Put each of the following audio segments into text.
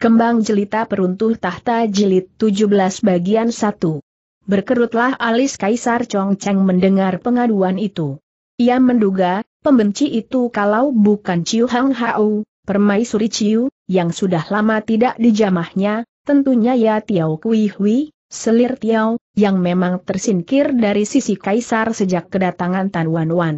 Kembang jelita peruntuh tahta jilid 17 bagian 1. Berkerutlah alis Kaisar Chong Cheng mendengar pengaduan itu. Ia menduga, pembenci itu kalau bukan Ciu Hang Hao, permaisuri Ciu, yang sudah lama tidak dijamahnya, tentunya ya Tiao Kui Hui, selir Tiao, yang memang tersingkir dari sisi Kaisar sejak kedatangan Tan Wan Wan.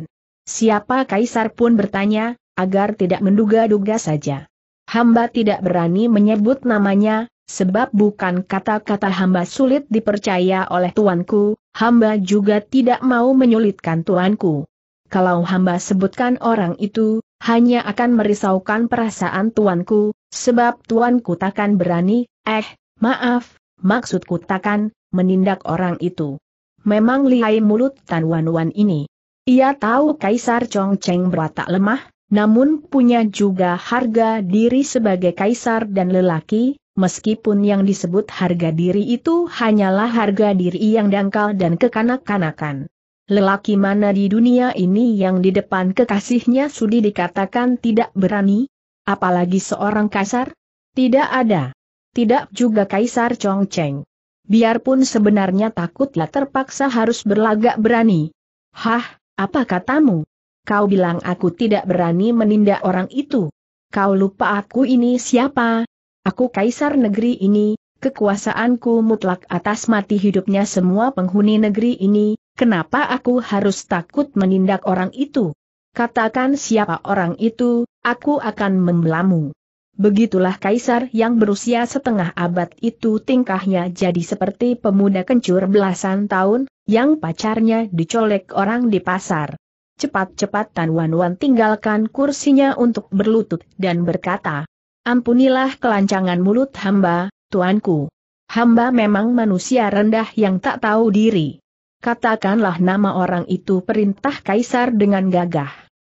Siapa Kaisar pun bertanya, agar tidak menduga-duga saja hamba tidak berani menyebut namanya, sebab bukan kata-kata hamba sulit dipercaya oleh tuanku, hamba juga tidak mau menyulitkan tuanku. Kalau hamba sebutkan orang itu, hanya akan merisaukan perasaan tuanku, sebab tuanku takkan berani, eh, maaf, maksudku takkan, menindak orang itu. Memang lihai mulut Tan Wan Wan ini. Ia tahu Kaisar Chong Cheng berwatak lemah, namun punya juga harga diri sebagai kaisar dan lelaki, meskipun yang disebut harga diri itu hanyalah harga diri yang dangkal dan kekanak-kanakan. Lelaki mana di dunia ini yang di depan kekasihnya sudi dikatakan tidak berani? Apalagi seorang kaisar? Tidak ada. Tidak juga kaisar Chongcheng. Biarpun sebenarnya takutlah terpaksa harus berlagak berani. Hah, apa katamu? Kau bilang aku tidak berani menindak orang itu. Kau lupa aku ini siapa? Aku kaisar negeri ini, kekuasaanku mutlak atas mati hidupnya semua penghuni negeri ini, kenapa aku harus takut menindak orang itu? Katakan siapa orang itu, aku akan membelamu. Begitulah kaisar yang berusia setengah abad itu tingkahnya jadi seperti pemuda kencur belasan tahun, yang pacarnya dicolek orang di pasar cepat Tan Wan Wan tinggalkan kursinya untuk berlutut dan berkata, Ampunilah kelancangan mulut hamba, tuanku. Hamba memang manusia rendah yang tak tahu diri. Katakanlah nama orang itu perintah kaisar dengan gagah.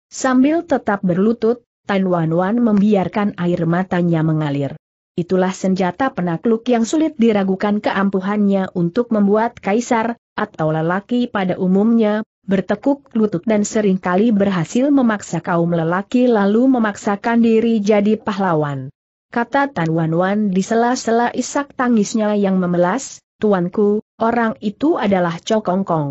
Sambil tetap berlutut, Tan Wan Wan membiarkan air matanya mengalir. Itulah senjata penakluk yang sulit diragukan keampuhannya untuk membuat kaisar, atau lelaki pada umumnya, bertekuk lutut dan seringkali berhasil memaksa kaum lelaki lalu memaksakan diri jadi pahlawan. Kata Tan Wan Wan di sela-sela isak tangisnya yang memelas, Tuanku, orang itu adalah Cokong Kong.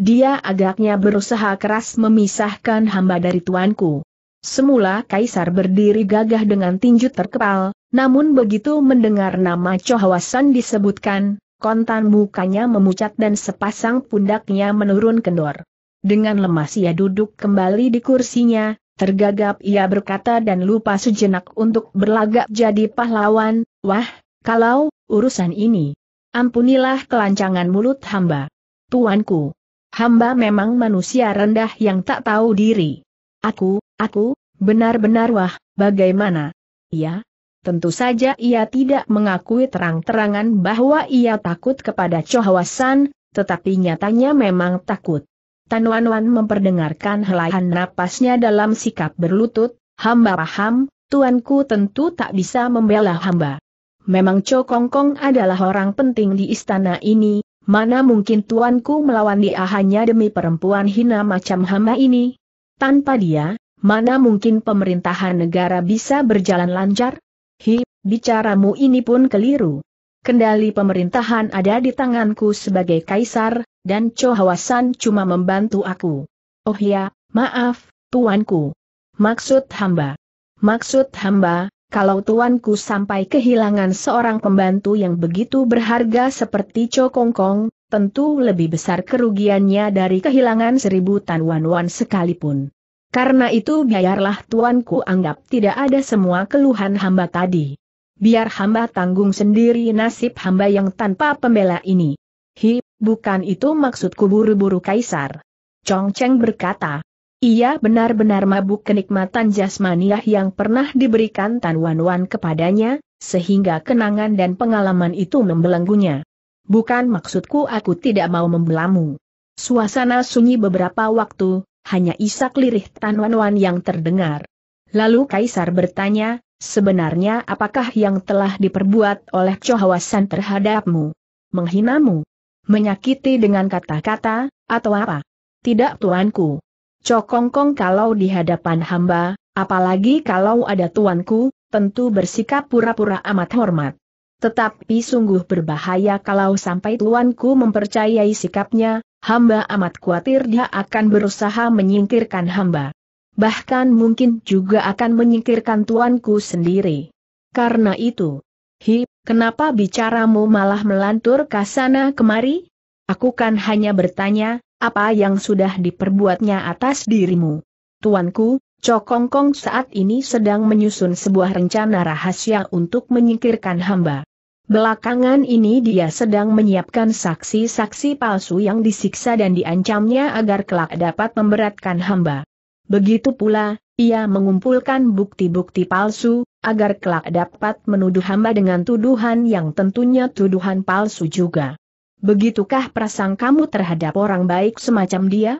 Dia agaknya berusaha keras memisahkan hamba dari tuanku. Semula Kaisar berdiri gagah dengan tinju terkepal, namun begitu mendengar nama Chohawasan disebutkan, kontan mukanya memucat dan sepasang pundaknya menurun kendor. Dengan lemas ia duduk kembali di kursinya, tergagap ia berkata dan lupa sejenak untuk berlagak jadi pahlawan, wah, kalau, urusan ini. Ampunilah kelancangan mulut hamba. Tuanku. Hamba memang manusia rendah yang tak tahu diri. Aku, aku, benar-benar wah, bagaimana? Ya, Tentu saja ia tidak mengakui terang-terangan bahwa ia takut kepada Chohwasan, tetapi nyatanya memang takut. Wan memperdengarkan helaian napasnya dalam sikap berlutut, hamba paham, tuanku tentu tak bisa membela hamba. Memang Cho Kong Kong adalah orang penting di istana ini, mana mungkin tuanku melawan dia hanya demi perempuan hina macam hamba ini? Tanpa dia, mana mungkin pemerintahan negara bisa berjalan lancar? Hi, bicaramu ini pun keliru. Kendali pemerintahan ada di tanganku sebagai kaisar, dan Cho Hawasan cuma membantu aku. Oh ya, maaf, tuanku. Maksud hamba. Maksud hamba, kalau tuanku sampai kehilangan seorang pembantu yang begitu berharga seperti Cho Kongkong, tentu lebih besar kerugiannya dari kehilangan seribu tanwan-wan sekalipun. Karena itu biarlah tuanku anggap tidak ada semua keluhan hamba tadi. Biar hamba tanggung sendiri nasib hamba yang tanpa pembela ini. Hi, Bukan itu maksudku buru-buru kaisar. Chong Cheng berkata. Ia benar-benar mabuk kenikmatan jasmaniah yang pernah diberikan Tan Wan Wan kepadanya, sehingga kenangan dan pengalaman itu membelenggunya. Bukan maksudku aku tidak mau membelamu. Suasana sunyi beberapa waktu, hanya isak lirih Tan Wan Wan yang terdengar. Lalu Kaisar bertanya, sebenarnya apakah yang telah diperbuat oleh Chohawasan terhadapmu? Menghinamu? Menyakiti dengan kata-kata, atau apa? Tidak tuanku. Cokongkong kalau di hadapan hamba, apalagi kalau ada tuanku, tentu bersikap pura-pura amat hormat. Tetapi sungguh berbahaya kalau sampai tuanku mempercayai sikapnya, hamba amat khawatir dia akan berusaha menyingkirkan hamba. Bahkan mungkin juga akan menyingkirkan tuanku sendiri. Karena itu, hip, Kenapa bicaramu malah melantur ke sana kemari? Aku kan hanya bertanya, apa yang sudah diperbuatnya atas dirimu? Tuanku, Cokongkong saat ini sedang menyusun sebuah rencana rahasia untuk menyingkirkan hamba. Belakangan ini dia sedang menyiapkan saksi-saksi palsu yang disiksa dan diancamnya agar kelak dapat memberatkan hamba. Begitu pula, ia mengumpulkan bukti-bukti palsu, agar kelak dapat menuduh hamba dengan tuduhan yang tentunya tuduhan palsu juga. Begitukah prasang kamu terhadap orang baik semacam dia?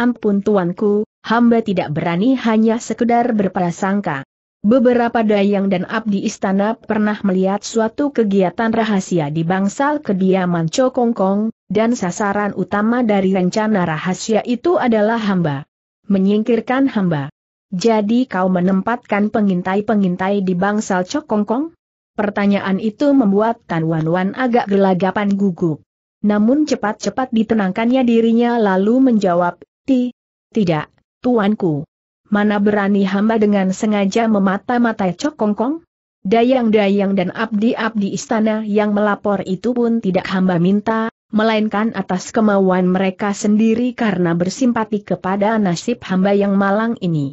Ampun tuanku, hamba tidak berani hanya sekedar berprasangka. Beberapa dayang dan abdi istana pernah melihat suatu kegiatan rahasia di bangsal kediaman Cokongkong, dan sasaran utama dari rencana rahasia itu adalah hamba. Menyingkirkan hamba. Jadi kau menempatkan pengintai-pengintai di bangsal Cokongkong? Pertanyaan itu membuat Tan Wan Wan agak gelagapan gugup. Namun cepat-cepat ditenangkannya dirinya lalu menjawab, Ti, tidak, tuanku. Mana berani hamba dengan sengaja memata-matai Cokongkong? Dayang-dayang dan abdi-abdi istana yang melapor itu pun tidak hamba minta, melainkan atas kemauan mereka sendiri karena bersimpati kepada nasib hamba yang malang ini.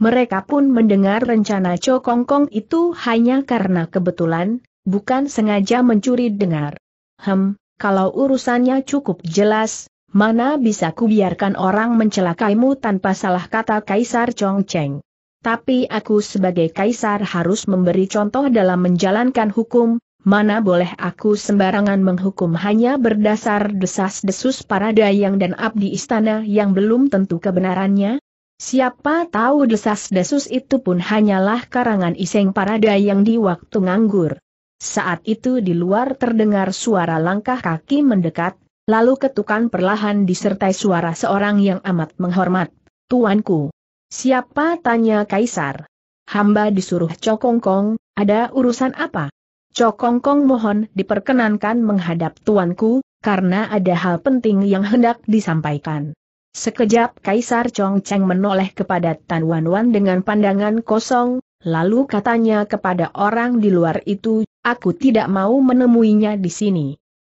Mereka pun mendengar rencana Cho Kong Kong itu hanya karena kebetulan, bukan sengaja mencuri dengar. Hem, kalau urusannya cukup jelas, mana bisa kubiarkan orang mencelakaimu tanpa salah kata Kaisar Chong Cheng. Tapi aku sebagai Kaisar harus memberi contoh dalam menjalankan hukum, mana boleh aku sembarangan menghukum hanya berdasar desas-desus para dayang dan abdi istana yang belum tentu kebenarannya? Siapa tahu desas-desus itu pun hanyalah karangan iseng parada yang di waktu nganggur. Saat itu di luar terdengar suara langkah kaki mendekat, lalu ketukan perlahan disertai suara seorang yang amat menghormat. Tuanku. Siapa tanya Kaisar? Hamba disuruh Cokongkong, ada urusan apa? Cokongkong mohon diperkenankan menghadap tuanku, karena ada hal penting yang hendak disampaikan. Sekejap Kaisar Chong Cheng menoleh kepada Tan Wan Wan dengan pandangan kosong, lalu katanya kepada orang di luar itu, aku tidak mau menemuinya di sini.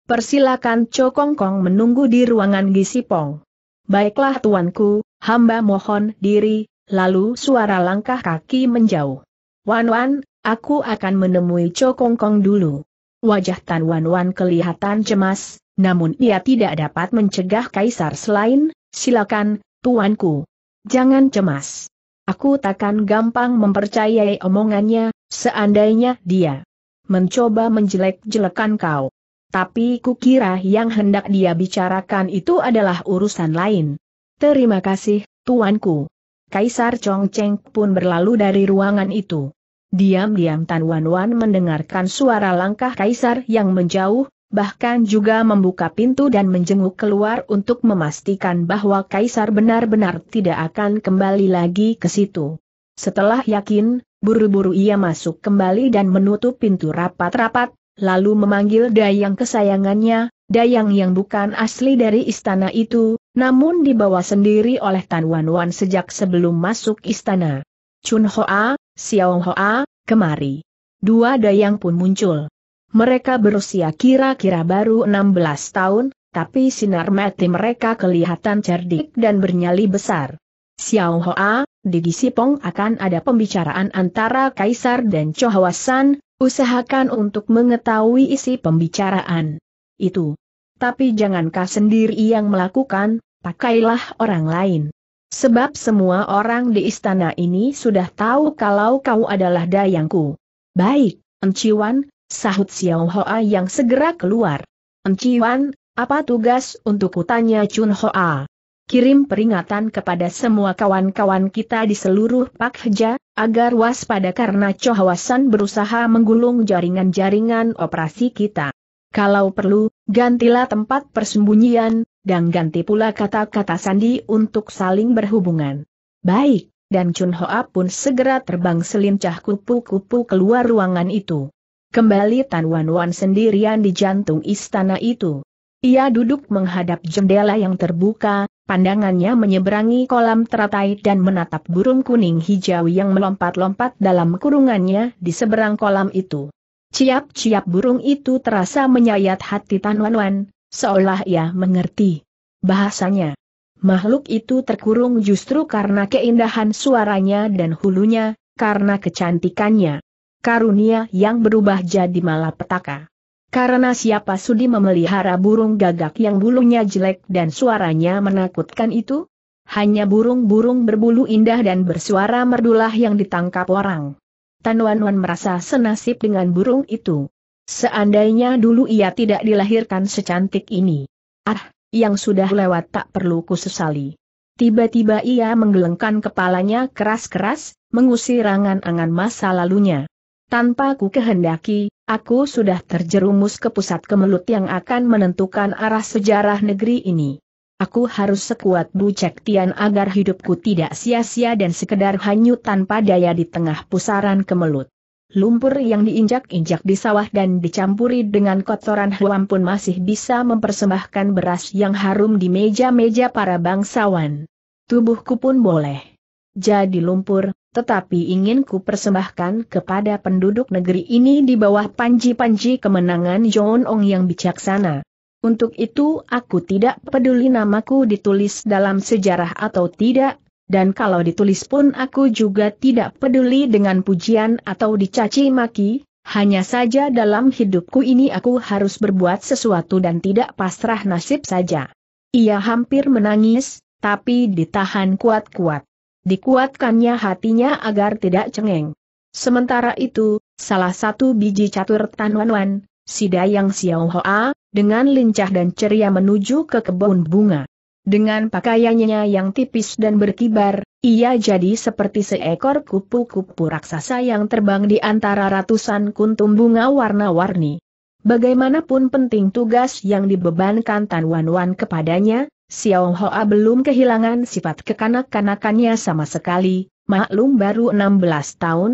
Persilakan Cho Kong Kong menunggu di ruangan Gisipong. Baiklah tuanku, hamba mohon diri, lalu suara langkah kaki menjauh. Wan Wan, aku akan menemui Cho Kong Kong dulu. Wajah Tan Wan Wan kelihatan cemas, namun ia tidak dapat mencegah Kaisar selain Silakan, tuanku. Jangan cemas. Aku takkan gampang mempercayai omongannya, seandainya dia mencoba menjelek-jelekan kau. Tapi kukira yang hendak dia bicarakan itu adalah urusan lain. Terima kasih, tuanku. Kaisar Chongcheng pun berlalu dari ruangan itu. Diam-diam Tan Wan Wan mendengarkan suara langkah kaisar yang menjauh, bahkan juga membuka pintu dan menjenguk keluar untuk memastikan bahwa Kaisar benar-benar tidak akan kembali lagi ke situ. Setelah yakin, buru-buru ia masuk kembali dan menutup pintu rapat-rapat, lalu memanggil Dayang kesayangannya, Dayang yang bukan asli dari istana itu, namun dibawa sendiri oleh Tan Wan Wan sejak sebelum masuk istana. Chun Hoa, Xiao Hoa, kemari. Dua Dayang pun muncul. Mereka berusia kira-kira baru 16 tahun, tapi sinar mati mereka kelihatan cerdik dan bernyali besar. Xiao Hoa, di Gisipong akan ada pembicaraan antara Kaisar dan Chohawasan, usahakan untuk mengetahui isi pembicaraan itu. Tapi jangankah sendiri yang melakukan, pakailah orang lain. Sebab semua orang di istana ini sudah tahu kalau kau adalah dayangku. Baik, Enciwan, sahut Xiao Hoa yang segera keluar. Enciwan, apa tugas untuk kutanya Chun Hoa? Kirim peringatan kepada semua kawan-kawan kita di seluruh Pak Heja, agar waspada karena Chohawasan berusaha menggulung jaringan-jaringan operasi kita. Kalau perlu, gantilah tempat persembunyian, dan ganti pula kata-kata sandi untuk saling berhubungan. Baik, dan Chun Hoa pun segera terbang selincah kupu-kupu keluar ruangan itu. Kembali Tan Wan Wan sendirian di jantung istana itu. Ia duduk menghadap jendela yang terbuka, pandangannya menyeberangi kolam teratai dan menatap burung kuning hijau yang melompat-lompat dalam kurungannya di seberang kolam itu. Ciap-ciap burung itu terasa menyayat hati Tan Wan Wan, seolah ia mengerti bahasanya. Makhluk itu terkurung justru karena keindahan suaranya dan hulunya, karena kecantikannya karunia yang berubah jadi malapetaka. Karena siapa sudi memelihara burung gagak yang bulunya jelek dan suaranya menakutkan itu? Hanya burung-burung berbulu indah dan bersuara merdulah yang ditangkap orang. Wan merasa senasib dengan burung itu. Seandainya dulu ia tidak dilahirkan secantik ini. Ah, yang sudah lewat tak perlu kusesali. Tiba-tiba ia menggelengkan kepalanya keras-keras, mengusir angan-angan masa lalunya. Tanpa ku kehendaki, aku sudah terjerumus ke pusat kemelut yang akan menentukan arah sejarah negeri ini. Aku harus sekuat Bu Tian agar hidupku tidak sia-sia dan sekedar hanyut tanpa daya di tengah pusaran kemelut. Lumpur yang diinjak-injak di sawah dan dicampuri dengan kotoran hewan pun masih bisa mempersembahkan beras yang harum di meja-meja para bangsawan. Tubuhku pun boleh jadi lumpur, tetapi ingin ku persembahkan kepada penduduk negeri ini di bawah panji-panji kemenangan John Ong yang bijaksana. Untuk itu aku tidak peduli namaku ditulis dalam sejarah atau tidak, dan kalau ditulis pun aku juga tidak peduli dengan pujian atau dicaci maki, hanya saja dalam hidupku ini aku harus berbuat sesuatu dan tidak pasrah nasib saja. Ia hampir menangis, tapi ditahan kuat-kuat. Dikuatkannya hatinya agar tidak cengeng. Sementara itu, salah satu biji catur Tanwanwan, si Dayang Hoa, dengan lincah dan ceria menuju ke kebun bunga. Dengan pakaiannya yang tipis dan berkibar, ia jadi seperti seekor kupu-kupu raksasa yang terbang di antara ratusan kuntum bunga warna-warni. Bagaimanapun penting tugas yang dibebankan Tan Wan Wan kepadanya, Xiao Hoa belum kehilangan sifat kekanak-kanakannya sama sekali, maklum baru 16 tahun.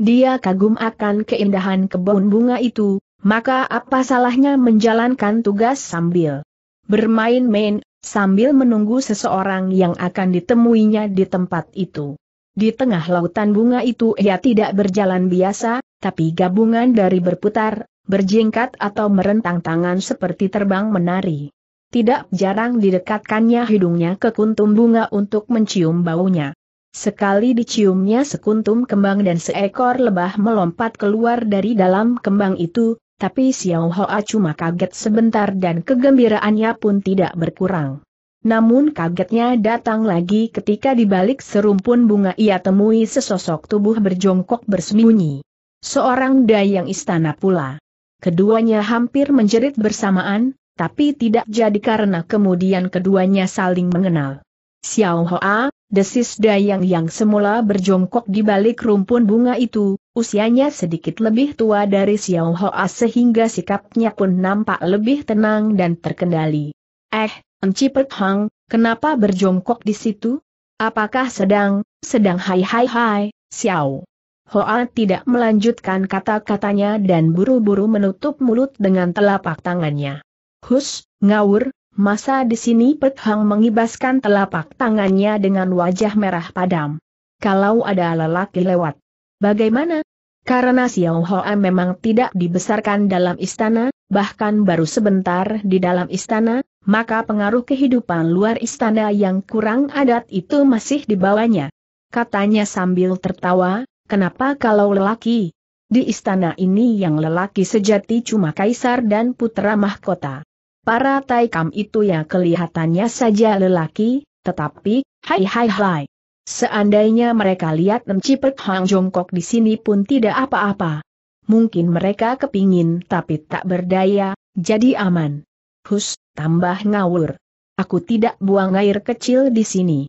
Dia kagum akan keindahan kebun bunga itu, maka apa salahnya menjalankan tugas sambil bermain-main, sambil menunggu seseorang yang akan ditemuinya di tempat itu. Di tengah lautan bunga itu ia tidak berjalan biasa, tapi gabungan dari berputar, berjingkat atau merentang tangan seperti terbang menari. Tidak jarang didekatkannya hidungnya ke kuntum bunga untuk mencium baunya. Sekali diciumnya sekuntum kembang dan seekor lebah melompat keluar dari dalam kembang itu, tapi Xiao Hoa cuma kaget sebentar dan kegembiraannya pun tidak berkurang. Namun kagetnya datang lagi ketika di balik serumpun bunga ia temui sesosok tubuh berjongkok bersembunyi. Seorang dayang istana pula. Keduanya hampir menjerit bersamaan, tapi tidak jadi karena kemudian keduanya saling mengenal. Xiao Hoa, desis Dayang yang semula berjongkok di balik rumpun bunga itu, usianya sedikit lebih tua dari Xiao Hoa sehingga sikapnya pun nampak lebih tenang dan terkendali. Eh, Enci Pek Hang, kenapa berjongkok di situ? Apakah sedang, sedang hai hai hai, Xiao? Hoa tidak melanjutkan kata-katanya dan buru-buru menutup mulut dengan telapak tangannya. Hus, ngawur, masa di sini Pek Hang mengibaskan telapak tangannya dengan wajah merah padam. Kalau ada lelaki lewat. Bagaimana? Karena Xiao Hoa memang tidak dibesarkan dalam istana, bahkan baru sebentar di dalam istana, maka pengaruh kehidupan luar istana yang kurang adat itu masih dibawanya. Katanya sambil tertawa, kenapa kalau lelaki? Di istana ini yang lelaki sejati cuma kaisar dan putra mahkota para taikam itu ya kelihatannya saja lelaki, tetapi, hai hai hai. Seandainya mereka lihat Enci Hang jongkok di sini pun tidak apa-apa. Mungkin mereka kepingin tapi tak berdaya, jadi aman. Hus, tambah ngawur. Aku tidak buang air kecil di sini.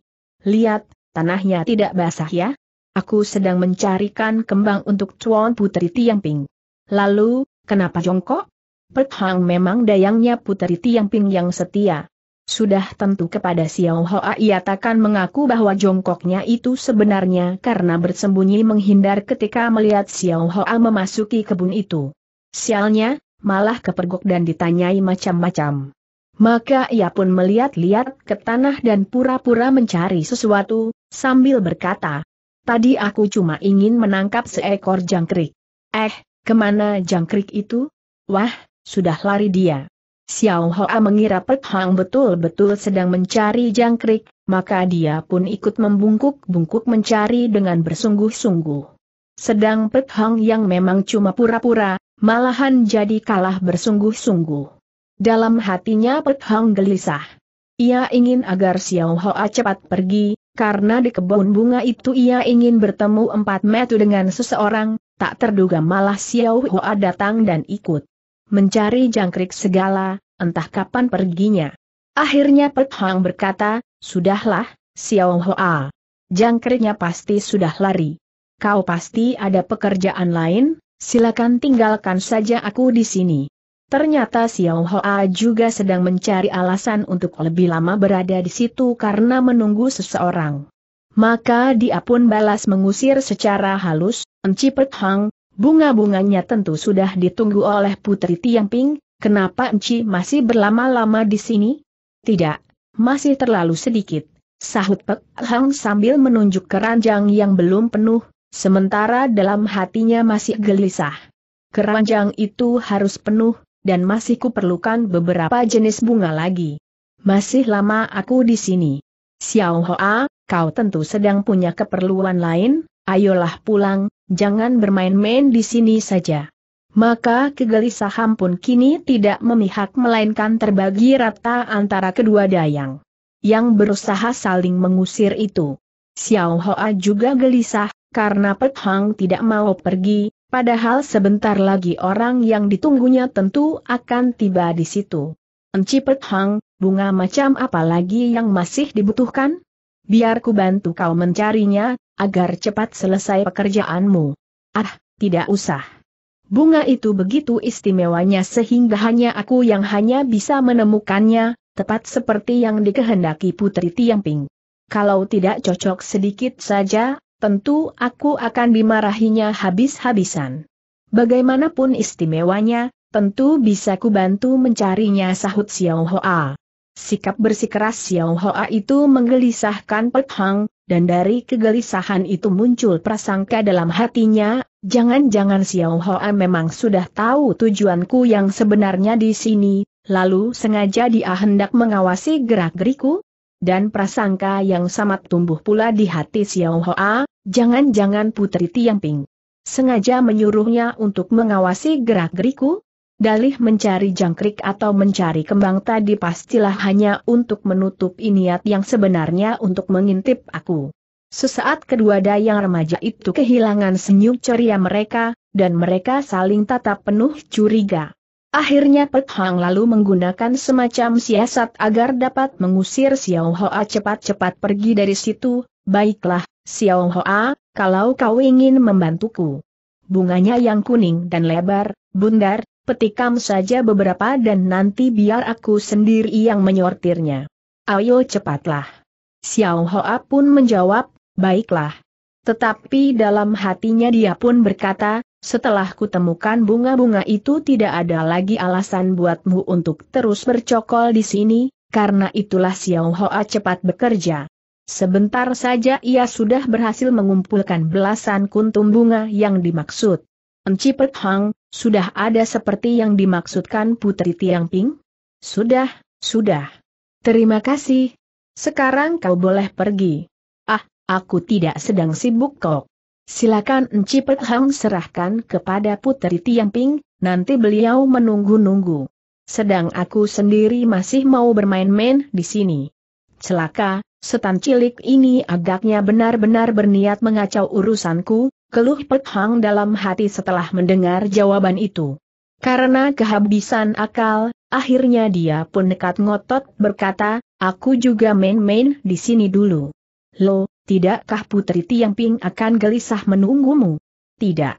Lihat, tanahnya tidak basah ya. Aku sedang mencarikan kembang untuk Tuan Putri Tiangping. Lalu, kenapa jongkok? Pek Hang memang dayangnya Putri Tiang Ping yang setia. Sudah tentu kepada Xiao Hoa ia takkan mengaku bahwa jongkoknya itu sebenarnya karena bersembunyi menghindar ketika melihat Xiao Hoa memasuki kebun itu. Sialnya, malah kepergok dan ditanyai macam-macam. Maka ia pun melihat-lihat ke tanah dan pura-pura mencari sesuatu, sambil berkata, Tadi aku cuma ingin menangkap seekor jangkrik. Eh, kemana jangkrik itu? Wah, sudah lari dia. Xiao Hoa mengira Pek Hang betul-betul sedang mencari jangkrik, maka dia pun ikut membungkuk-bungkuk mencari dengan bersungguh-sungguh. Sedang Pek Hang yang memang cuma pura-pura, malahan jadi kalah bersungguh-sungguh. Dalam hatinya Pek Hang gelisah. Ia ingin agar Xiao Hoa cepat pergi, karena di kebun bunga itu ia ingin bertemu empat metu dengan seseorang, tak terduga malah Xiao Hoa datang dan ikut mencari jangkrik segala, entah kapan perginya. Akhirnya Pek Hang berkata, Sudahlah, Xiao Hoa. Jangkriknya pasti sudah lari. Kau pasti ada pekerjaan lain, silakan tinggalkan saja aku di sini. Ternyata Xiao Hoa juga sedang mencari alasan untuk lebih lama berada di situ karena menunggu seseorang. Maka dia pun balas mengusir secara halus, Enci Pek Hang, Bunga-bunganya tentu sudah ditunggu oleh Putri Tiangping, kenapa Enci masih berlama-lama di sini? Tidak, masih terlalu sedikit. Sahut Pek Hang sambil menunjuk keranjang yang belum penuh, sementara dalam hatinya masih gelisah. Keranjang itu harus penuh, dan masih kuperlukan beberapa jenis bunga lagi. Masih lama aku di sini. Xiao Hoa, kau tentu sedang punya keperluan lain, ayolah pulang, jangan bermain-main di sini saja. Maka kegelisahan pun kini tidak memihak melainkan terbagi rata antara kedua dayang. Yang berusaha saling mengusir itu. Xiao Hoa juga gelisah, karena Pek Hang tidak mau pergi, padahal sebentar lagi orang yang ditunggunya tentu akan tiba di situ. Enci Pek Hang, bunga macam apa lagi yang masih dibutuhkan? Biar ku bantu kau mencarinya, agar cepat selesai pekerjaanmu. Ah, tidak usah. Bunga itu begitu istimewanya sehingga hanya aku yang hanya bisa menemukannya, tepat seperti yang dikehendaki Putri Tiangping. Kalau tidak cocok sedikit saja, tentu aku akan dimarahinya habis-habisan. Bagaimanapun istimewanya, tentu bisa ku bantu mencarinya sahut Xiao Hoa. Sikap bersikeras Xiao Hoa itu menggelisahkan Pek Hang, dan dari kegelisahan itu muncul prasangka dalam hatinya, jangan-jangan Xiao Hoa memang sudah tahu tujuanku yang sebenarnya di sini, lalu sengaja dia hendak mengawasi gerak-geriku? Dan prasangka yang sangat tumbuh pula di hati Xiao Hoa, jangan-jangan Putri Tianping sengaja menyuruhnya untuk mengawasi gerak-geriku? Dalih mencari jangkrik atau mencari kembang tadi pastilah hanya untuk menutup niat yang sebenarnya untuk mengintip aku. Sesaat kedua dayang remaja itu kehilangan senyum ceria mereka, dan mereka saling tatap penuh curiga. Akhirnya Pek Hang lalu menggunakan semacam siasat agar dapat mengusir Xiao Hoa cepat-cepat pergi dari situ, baiklah, Xiao Hoa, kalau kau ingin membantuku. Bunganya yang kuning dan lebar, bundar, petikam saja beberapa dan nanti biar aku sendiri yang menyortirnya. Ayo cepatlah. Xiao Hoa pun menjawab, baiklah. Tetapi dalam hatinya dia pun berkata, setelah kutemukan bunga-bunga itu tidak ada lagi alasan buatmu untuk terus bercokol di sini, karena itulah Xiao Hoa cepat bekerja. Sebentar saja ia sudah berhasil mengumpulkan belasan kuntum bunga yang dimaksud. Enci Pek Hang, sudah ada seperti yang dimaksudkan Putri Tiang Sudah, sudah. Terima kasih. Sekarang kau boleh pergi. Ah, aku tidak sedang sibuk kok. Silakan Enci Hang serahkan kepada Putri Tiang nanti beliau menunggu-nunggu. Sedang aku sendiri masih mau bermain-main di sini. Celaka, setan cilik ini agaknya benar-benar berniat mengacau urusanku, keluh Pek Hang dalam hati setelah mendengar jawaban itu. Karena kehabisan akal, akhirnya dia pun nekat ngotot berkata, aku juga main-main di sini dulu. Lo, tidakkah Putri Tiang Ping akan gelisah menunggumu? Tidak.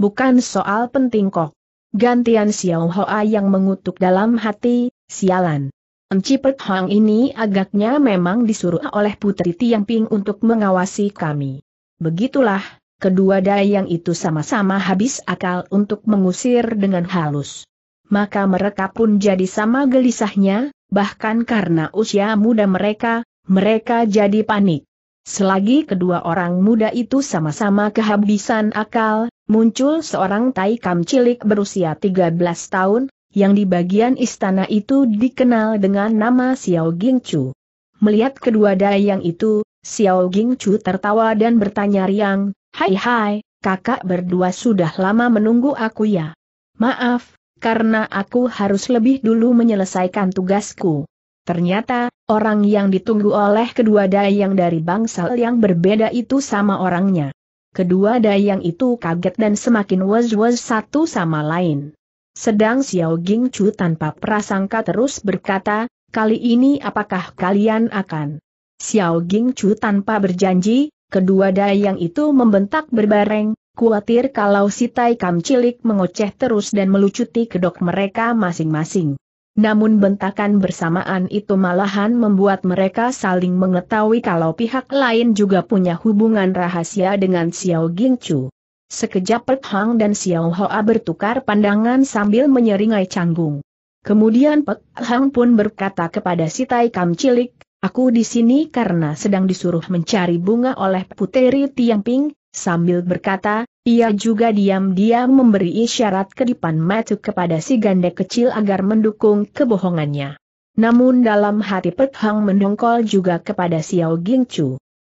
Bukan soal penting kok. Gantian Xiao Hoa yang mengutuk dalam hati, sialan. Enci Pek Hang ini agaknya memang disuruh oleh Putri Tiang Ping untuk mengawasi kami. Begitulah, Kedua dayang itu sama-sama habis akal untuk mengusir dengan halus. Maka mereka pun jadi sama gelisahnya, bahkan karena usia muda mereka, mereka jadi panik. Selagi kedua orang muda itu sama-sama kehabisan akal, muncul seorang kam cilik berusia 13 tahun, yang di bagian istana itu dikenal dengan nama Xiao Gingchu. Melihat kedua dayang itu, Xiao Gingchu tertawa dan bertanya riang, Hai hai, kakak berdua sudah lama menunggu aku ya. Maaf, karena aku harus lebih dulu menyelesaikan tugasku. Ternyata, orang yang ditunggu oleh kedua dayang dari bangsal yang berbeda itu sama orangnya. Kedua dayang itu kaget dan semakin was-was satu sama lain. Sedang Xiao Ging tanpa prasangka terus berkata, kali ini apakah kalian akan? Xiao Ging tanpa berjanji, Kedua dayang itu membentak berbareng, khawatir kalau si Taikam cilik mengoceh terus dan melucuti kedok mereka masing-masing. Namun bentakan bersamaan itu malahan membuat mereka saling mengetahui kalau pihak lain juga punya hubungan rahasia dengan Xiao Gingchu. Sekejap Pek Hang dan Xiao Hoa bertukar pandangan sambil menyeringai canggung. Kemudian Pek Hang pun berkata kepada si Tai Cilik, Aku di sini karena sedang disuruh mencari bunga oleh Puteri Tiangping, sambil berkata, ia juga diam-diam memberi isyarat ke depan matu kepada si ganda kecil agar mendukung kebohongannya. Namun dalam hati Pek Hang mendongkol juga kepada Xiao Ging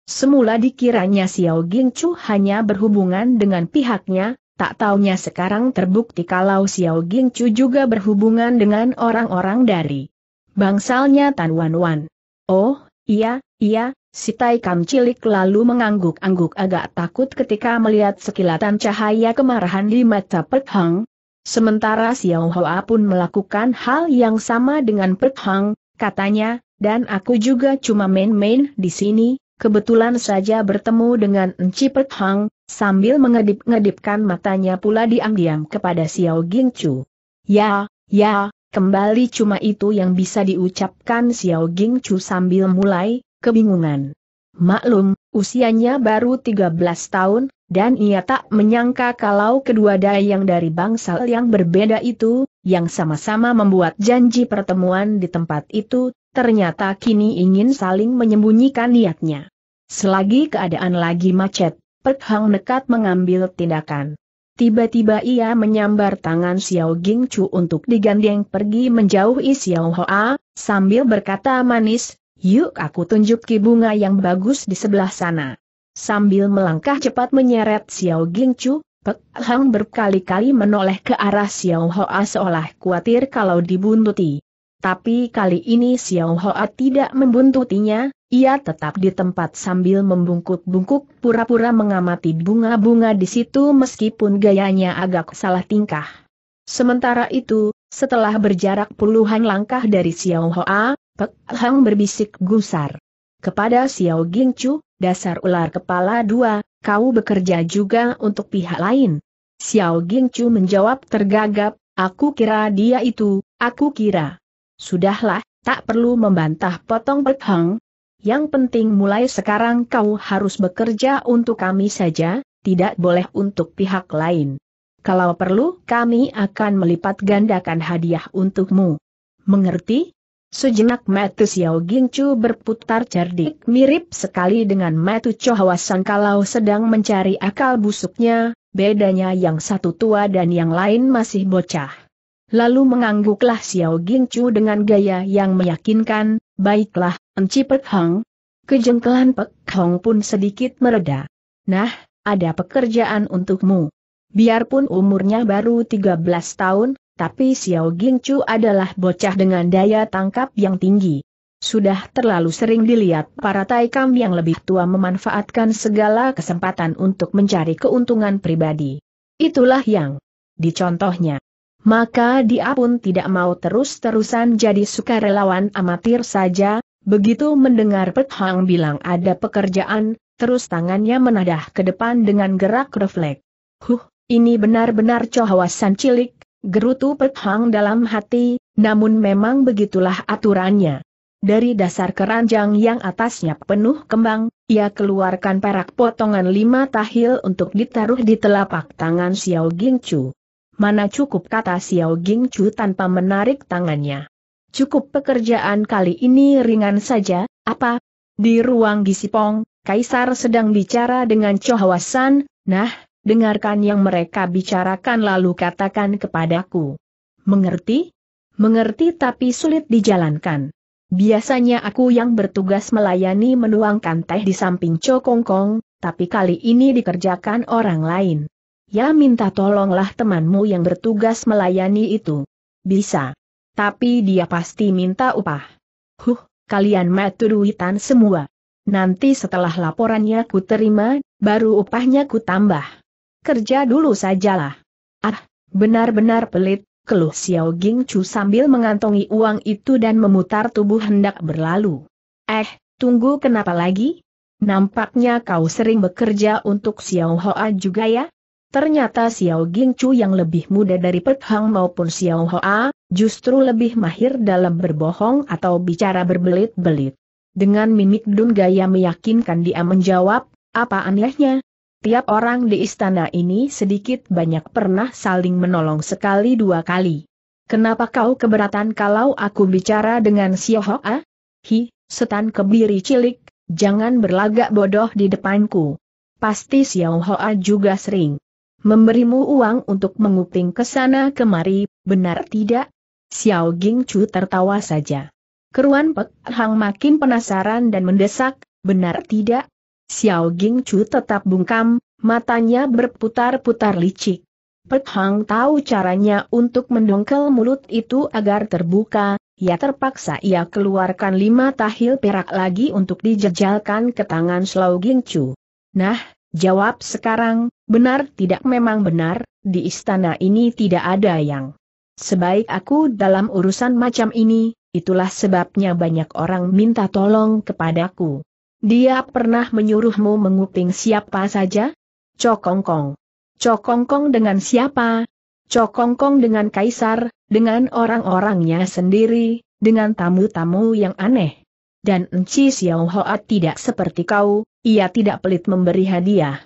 Semula dikiranya Xiao Ging hanya berhubungan dengan pihaknya, tak taunya sekarang terbukti kalau Xiao Ging juga berhubungan dengan orang-orang dari bangsalnya Tan Wan Wan. Oh, iya, iya, si Taikam cilik lalu mengangguk-angguk agak takut ketika melihat sekilatan cahaya kemarahan di mata Pek Hang. Sementara Xiao Hua pun melakukan hal yang sama dengan Pek Hang, katanya, dan aku juga cuma main-main di sini, kebetulan saja bertemu dengan Enci Pek Hang, sambil mengedip-ngedipkan matanya pula diam-diam kepada Xiao Chu. Ya, ya, Kembali cuma itu yang bisa diucapkan Xiao Ging Chu sambil mulai, kebingungan. Maklum, usianya baru 13 tahun, dan ia tak menyangka kalau kedua dayang dari bangsal yang berbeda itu, yang sama-sama membuat janji pertemuan di tempat itu, ternyata kini ingin saling menyembunyikan niatnya. Selagi keadaan lagi macet, Perkhang nekat mengambil tindakan. Tiba-tiba ia menyambar tangan Xiao Ging Chu untuk digandeng pergi menjauhi Xiao Hoa, sambil berkata manis, yuk aku tunjuki bunga yang bagus di sebelah sana. Sambil melangkah cepat menyeret Xiao Ging Chu, Pek Hang berkali-kali menoleh ke arah Xiao Hoa seolah khawatir kalau dibuntuti. Tapi kali ini Xiao Hoa tidak membuntutinya, ia tetap di tempat sambil membungkuk-bungkuk pura-pura mengamati bunga-bunga di situ meskipun gayanya agak salah tingkah. Sementara itu, setelah berjarak puluhan langkah dari Xiao Hoa, Pek Hang berbisik gusar. Kepada Xiao Gingchu, dasar ular kepala dua, kau bekerja juga untuk pihak lain. Xiao Gingchu menjawab tergagap, aku kira dia itu, aku kira. Sudahlah, tak perlu membantah potong Pek Yang penting mulai sekarang kau harus bekerja untuk kami saja, tidak boleh untuk pihak lain. Kalau perlu, kami akan melipat gandakan hadiah untukmu. Mengerti? Sejenak Metu Xiao Gingchu berputar cerdik mirip sekali dengan Metu Chohawasan kalau sedang mencari akal busuknya, bedanya yang satu tua dan yang lain masih bocah. Lalu mengangguklah Xiao Gingchu dengan gaya yang meyakinkan, baiklah, Enci Pek Hong. Kejengkelan Pek Hong pun sedikit mereda. Nah, ada pekerjaan untukmu. Biarpun umurnya baru 13 tahun, tapi Xiao Gingchu adalah bocah dengan daya tangkap yang tinggi. Sudah terlalu sering dilihat para taikam yang lebih tua memanfaatkan segala kesempatan untuk mencari keuntungan pribadi. Itulah yang dicontohnya maka dia pun tidak mau terus-terusan jadi sukarelawan amatir saja, begitu mendengar Pek bilang ada pekerjaan, terus tangannya menadah ke depan dengan gerak refleks. Huh, ini benar-benar cohawasan cilik, gerutu Pek dalam hati, namun memang begitulah aturannya. Dari dasar keranjang yang atasnya penuh kembang, ia keluarkan perak potongan lima tahil untuk ditaruh di telapak tangan Xiao Chu mana cukup kata Xiao Ging Chu tanpa menarik tangannya. Cukup pekerjaan kali ini ringan saja, apa? Di ruang Gisipong, Kaisar sedang bicara dengan Chohawasan, nah, dengarkan yang mereka bicarakan lalu katakan kepadaku. Mengerti? Mengerti tapi sulit dijalankan. Biasanya aku yang bertugas melayani menuangkan teh di samping Cho Kong Kong, tapi kali ini dikerjakan orang lain. Ya minta tolonglah temanmu yang bertugas melayani itu. Bisa. Tapi dia pasti minta upah. Huh, kalian matu duitan semua. Nanti setelah laporannya ku terima, baru upahnya ku tambah. Kerja dulu sajalah. Ah, benar-benar pelit, keluh Xiao Ging Chu sambil mengantongi uang itu dan memutar tubuh hendak berlalu. Eh, tunggu kenapa lagi? Nampaknya kau sering bekerja untuk Xiao Hoa juga ya? Ternyata Xiao Gingchu yang lebih muda dari Pek Hang maupun Xiao Hoa, justru lebih mahir dalam berbohong atau bicara berbelit-belit. Dengan mimik Dun Gaya meyakinkan dia menjawab, apa anehnya? Tiap orang di istana ini sedikit banyak pernah saling menolong sekali dua kali. Kenapa kau keberatan kalau aku bicara dengan Xiao Hoa? Hi, setan kebiri cilik, jangan berlagak bodoh di depanku. Pasti Xiao Hoa juga sering Memberimu uang untuk menguping kesana kemari, benar tidak? Xiao Ging Chu tertawa saja. Keruan Pek Hang makin penasaran dan mendesak, benar tidak? Xiao Ging Chu tetap bungkam, matanya berputar-putar licik. Pek Hang tahu caranya untuk mendongkel mulut itu agar terbuka, ia terpaksa ia keluarkan lima tahil perak lagi untuk dijejalkan ke tangan Xiao Ging Chu. Nah, Jawab sekarang, benar tidak memang benar, di istana ini tidak ada yang sebaik aku dalam urusan macam ini, itulah sebabnya banyak orang minta tolong kepadaku. Dia pernah menyuruhmu menguping siapa saja? Cokongkong. Cokongkong dengan siapa? Cokongkong dengan kaisar, dengan orang-orangnya sendiri, dengan tamu-tamu yang aneh. Dan Enci Xiao Hoa tidak seperti kau, ia tidak pelit memberi hadiah.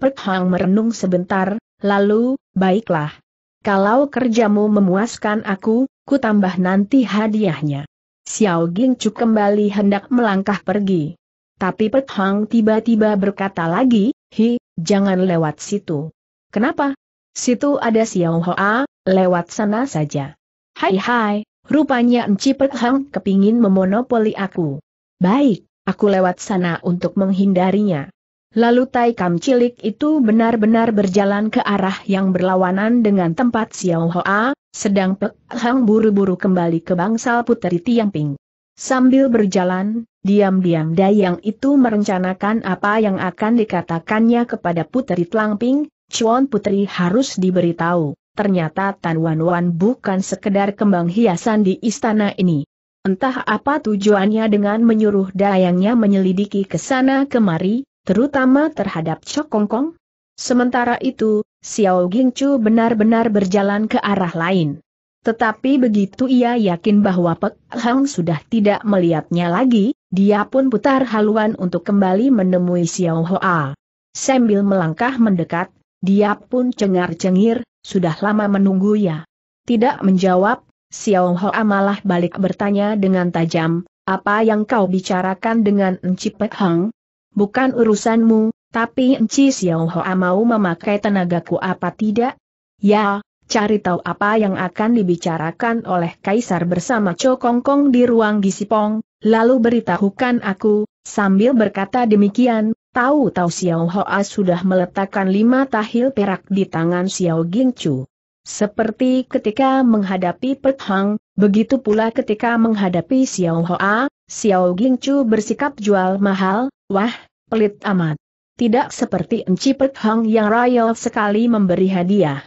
Pek Hang merenung sebentar, lalu, baiklah. Kalau kerjamu memuaskan aku, ku tambah nanti hadiahnya. Xiao cukup kembali hendak melangkah pergi. Tapi Pek Hang tiba-tiba berkata lagi, Hi, jangan lewat situ. Kenapa? Situ ada Xiao Hoa, lewat sana saja. Hai hai, rupanya Enci Pek Hang kepingin memonopoli aku. Baik, Aku lewat sana untuk menghindarinya. Lalu Taikam cilik itu benar-benar berjalan ke arah yang berlawanan dengan tempat Xiao Hoa, sedang Pek Hang buru-buru kembali ke bangsal puteri Tiangping. Sambil berjalan, diam-diam Dayang itu merencanakan apa yang akan dikatakannya kepada puteri Tiangping, Chuan puteri harus diberitahu, ternyata Tan Wan Wan bukan sekedar kembang hiasan di istana ini. Entah apa tujuannya dengan menyuruh dayangnya menyelidiki ke sana kemari, terutama terhadap Chok Kong Sementara itu, Xiao Gingchu benar-benar berjalan ke arah lain. Tetapi begitu ia yakin bahwa Pek Hang sudah tidak melihatnya lagi, dia pun putar haluan untuk kembali menemui Xiao Hoa. Sambil melangkah mendekat, dia pun cengar-cengir, sudah lama menunggu ya. Tidak menjawab, Xiao Hoa malah balik bertanya dengan tajam, apa yang kau bicarakan dengan Enci Pek Hang? Bukan urusanmu, tapi Enci Xiao Hoa mau memakai tenagaku apa tidak? Ya, cari tahu apa yang akan dibicarakan oleh Kaisar bersama Cho Kong Kong di ruang Gisipong, lalu beritahukan aku, sambil berkata demikian, tahu-tahu Xiao Hoa sudah meletakkan lima tahil perak di tangan Xiao Chu. Seperti ketika menghadapi Pek Hang, begitu pula ketika menghadapi Xiao Hoa, Xiao Gingcu bersikap jual mahal, wah, pelit amat. Tidak seperti Enci Pek Hang yang royal sekali memberi hadiah.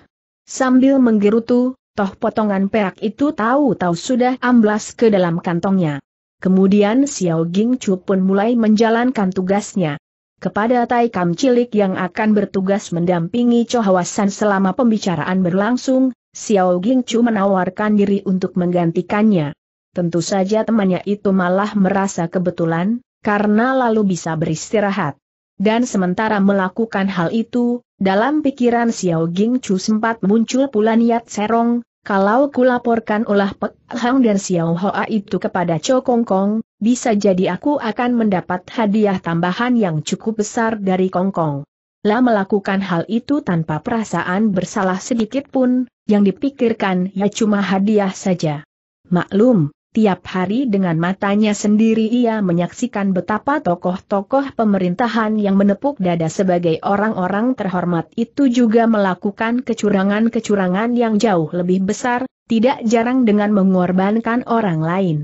Sambil menggerutu, toh potongan perak itu tahu-tahu sudah amblas ke dalam kantongnya. Kemudian Xiao Gingcu pun mulai menjalankan tugasnya kepada Taikam Cilik yang akan bertugas mendampingi Chohawasan selama pembicaraan berlangsung, Xiao Gingchu menawarkan diri untuk menggantikannya. Tentu saja temannya itu malah merasa kebetulan, karena lalu bisa beristirahat. Dan sementara melakukan hal itu, dalam pikiran Xiao Gingchu sempat muncul pula niat serong, kalau kulaporkan ulah Pek Hang dan Xiao Hoa itu kepada Cho Kong Kong, bisa jadi aku akan mendapat hadiah tambahan yang cukup besar dari Kong Kong. Lah melakukan hal itu tanpa perasaan bersalah sedikit pun, yang dipikirkan ya cuma hadiah saja. Maklum, Tiap hari dengan matanya sendiri ia menyaksikan betapa tokoh-tokoh pemerintahan yang menepuk dada sebagai orang-orang terhormat itu juga melakukan kecurangan-kecurangan yang jauh lebih besar, tidak jarang dengan mengorbankan orang lain.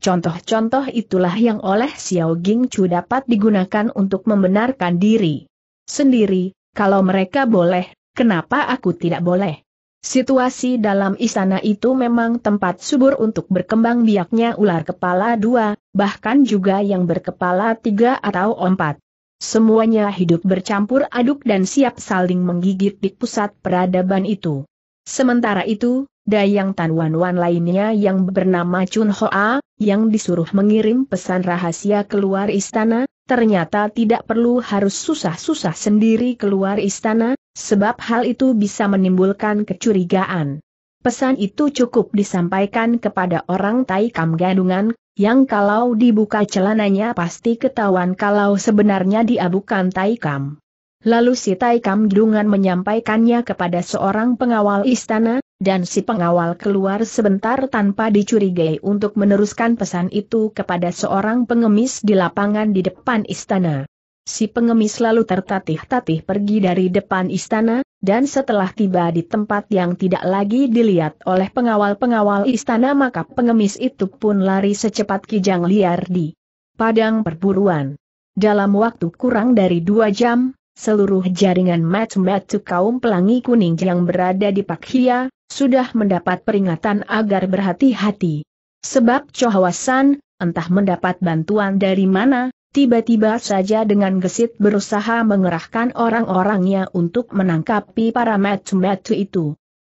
Contoh-contoh itulah yang oleh Xiao Jing Chu dapat digunakan untuk membenarkan diri. Sendiri, kalau mereka boleh, kenapa aku tidak boleh? Situasi dalam istana itu memang tempat subur untuk berkembang biaknya ular kepala dua, bahkan juga yang berkepala tiga atau empat. Semuanya hidup bercampur aduk dan siap saling menggigit di pusat peradaban itu. Sementara itu, Dayang Tan Wan Wan lainnya yang bernama Chun Hoa, yang disuruh mengirim pesan rahasia keluar istana, ternyata tidak perlu harus susah-susah sendiri keluar istana, Sebab hal itu bisa menimbulkan kecurigaan. Pesan itu cukup disampaikan kepada orang Tai Kam Gadungan, yang kalau dibuka celananya pasti ketahuan kalau sebenarnya dia bukan Tai Kam. Lalu si Tai Kam Gadungan menyampaikannya kepada seorang pengawal istana, dan si pengawal keluar sebentar tanpa dicurigai untuk meneruskan pesan itu kepada seorang pengemis di lapangan di depan istana. Si pengemis lalu tertatih-tatih pergi dari depan istana, dan setelah tiba di tempat yang tidak lagi dilihat oleh pengawal-pengawal istana maka pengemis itu pun lari secepat kijang liar di padang perburuan. Dalam waktu kurang dari dua jam, seluruh jaringan matu-matu kaum pelangi kuning yang berada di Pakhia, sudah mendapat peringatan agar berhati-hati. Sebab Chohawasan, entah mendapat bantuan dari mana, tiba-tiba saja dengan gesit berusaha mengerahkan orang-orangnya untuk menangkapi para metu-metu itu.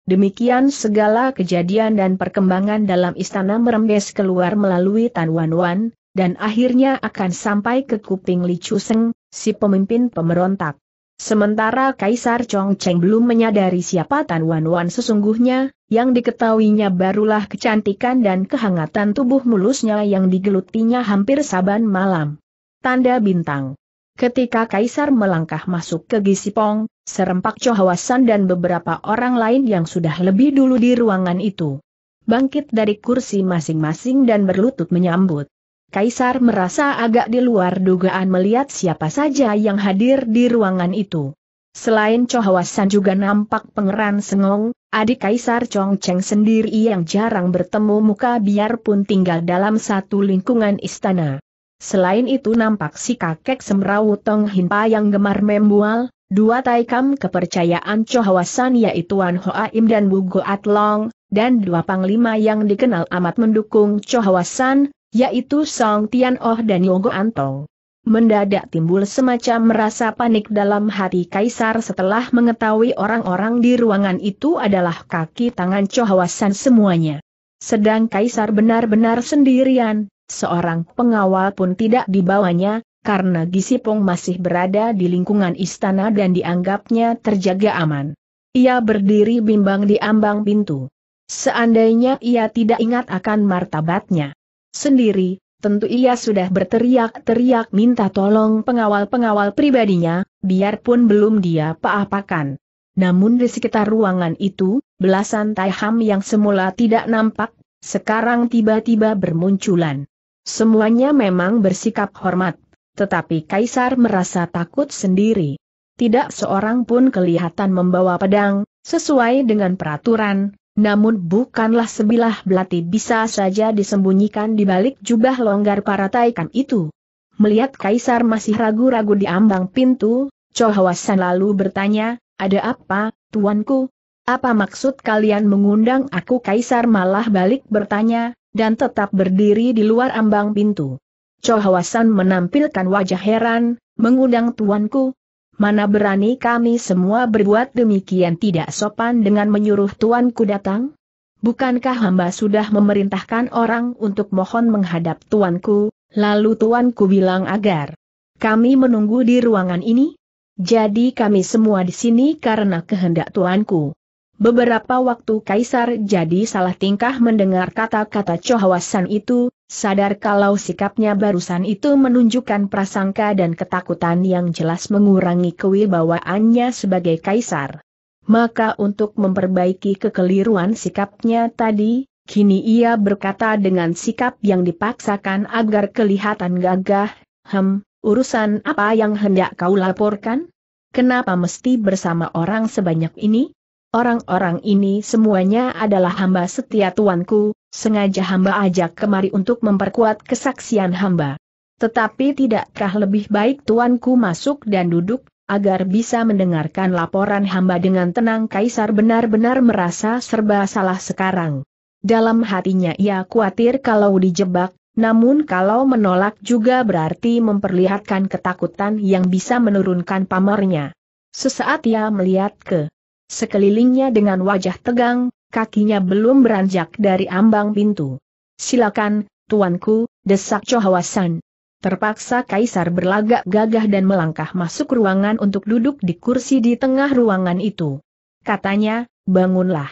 Demikian segala kejadian dan perkembangan dalam istana merembes keluar melalui Tan Wan Wan, dan akhirnya akan sampai ke kuping Li Chuseng, si pemimpin pemberontak. Sementara Kaisar Chong Cheng belum menyadari siapa Tan Wan Wan sesungguhnya, yang diketahuinya barulah kecantikan dan kehangatan tubuh mulusnya yang digelutinya hampir saban malam tanda bintang. Ketika Kaisar melangkah masuk ke Gisipong, serempak Chohawasan dan beberapa orang lain yang sudah lebih dulu di ruangan itu. Bangkit dari kursi masing-masing dan berlutut menyambut. Kaisar merasa agak di luar dugaan melihat siapa saja yang hadir di ruangan itu. Selain Chohawasan juga nampak pengeran Sengong, adik Kaisar Chong Cheng sendiri yang jarang bertemu muka biarpun tinggal dalam satu lingkungan istana. Selain itu nampak si kakek semrawut Tong Hinpa yang gemar membual, dua taikam kepercayaan Chohawasan yaitu Wan Hoaim dan Bugo Atlong, dan dua panglima yang dikenal amat mendukung Chohawasan, yaitu Song Tian Oh dan Yogo Antong. Mendadak timbul semacam merasa panik dalam hati Kaisar setelah mengetahui orang-orang di ruangan itu adalah kaki tangan Chohawasan semuanya. Sedang Kaisar benar-benar sendirian, seorang pengawal pun tidak dibawanya, karena Gisipong masih berada di lingkungan istana dan dianggapnya terjaga aman. Ia berdiri bimbang di ambang pintu. Seandainya ia tidak ingat akan martabatnya sendiri, tentu ia sudah berteriak-teriak minta tolong pengawal-pengawal pribadinya, biarpun belum dia apa-apakan. Namun di sekitar ruangan itu, belasan taiham yang semula tidak nampak, sekarang tiba-tiba bermunculan. Semuanya memang bersikap hormat, tetapi Kaisar merasa takut sendiri. Tidak seorang pun kelihatan membawa pedang, sesuai dengan peraturan, namun bukanlah sebilah belati bisa saja disembunyikan di balik jubah longgar para taikan itu. Melihat Kaisar masih ragu-ragu di ambang pintu, Chohawasan lalu bertanya, ada apa, tuanku? Apa maksud kalian mengundang aku Kaisar malah balik bertanya, dan tetap berdiri di luar ambang pintu. Chohawasan menampilkan wajah heran, mengundang tuanku. Mana berani kami semua berbuat demikian tidak sopan dengan menyuruh tuanku datang? Bukankah hamba sudah memerintahkan orang untuk mohon menghadap tuanku, lalu tuanku bilang agar kami menunggu di ruangan ini? Jadi kami semua di sini karena kehendak tuanku. Beberapa waktu Kaisar jadi salah tingkah mendengar kata-kata Chohawasan itu, sadar kalau sikapnya barusan itu menunjukkan prasangka dan ketakutan yang jelas mengurangi kewibawaannya sebagai Kaisar. Maka untuk memperbaiki kekeliruan sikapnya tadi, kini ia berkata dengan sikap yang dipaksakan agar kelihatan gagah, Hem, urusan apa yang hendak kau laporkan? Kenapa mesti bersama orang sebanyak ini? Orang-orang ini semuanya adalah hamba setia tuanku, sengaja hamba ajak kemari untuk memperkuat kesaksian hamba. Tetapi tidakkah lebih baik tuanku masuk dan duduk, agar bisa mendengarkan laporan hamba dengan tenang Kaisar benar-benar merasa serba salah sekarang. Dalam hatinya ia khawatir kalau dijebak, namun kalau menolak juga berarti memperlihatkan ketakutan yang bisa menurunkan pamarnya. Sesaat ia melihat ke sekelilingnya dengan wajah tegang, kakinya belum beranjak dari ambang pintu. Silakan, tuanku, desak Chohawasan. Terpaksa Kaisar berlagak gagah dan melangkah masuk ruangan untuk duduk di kursi di tengah ruangan itu. Katanya, bangunlah.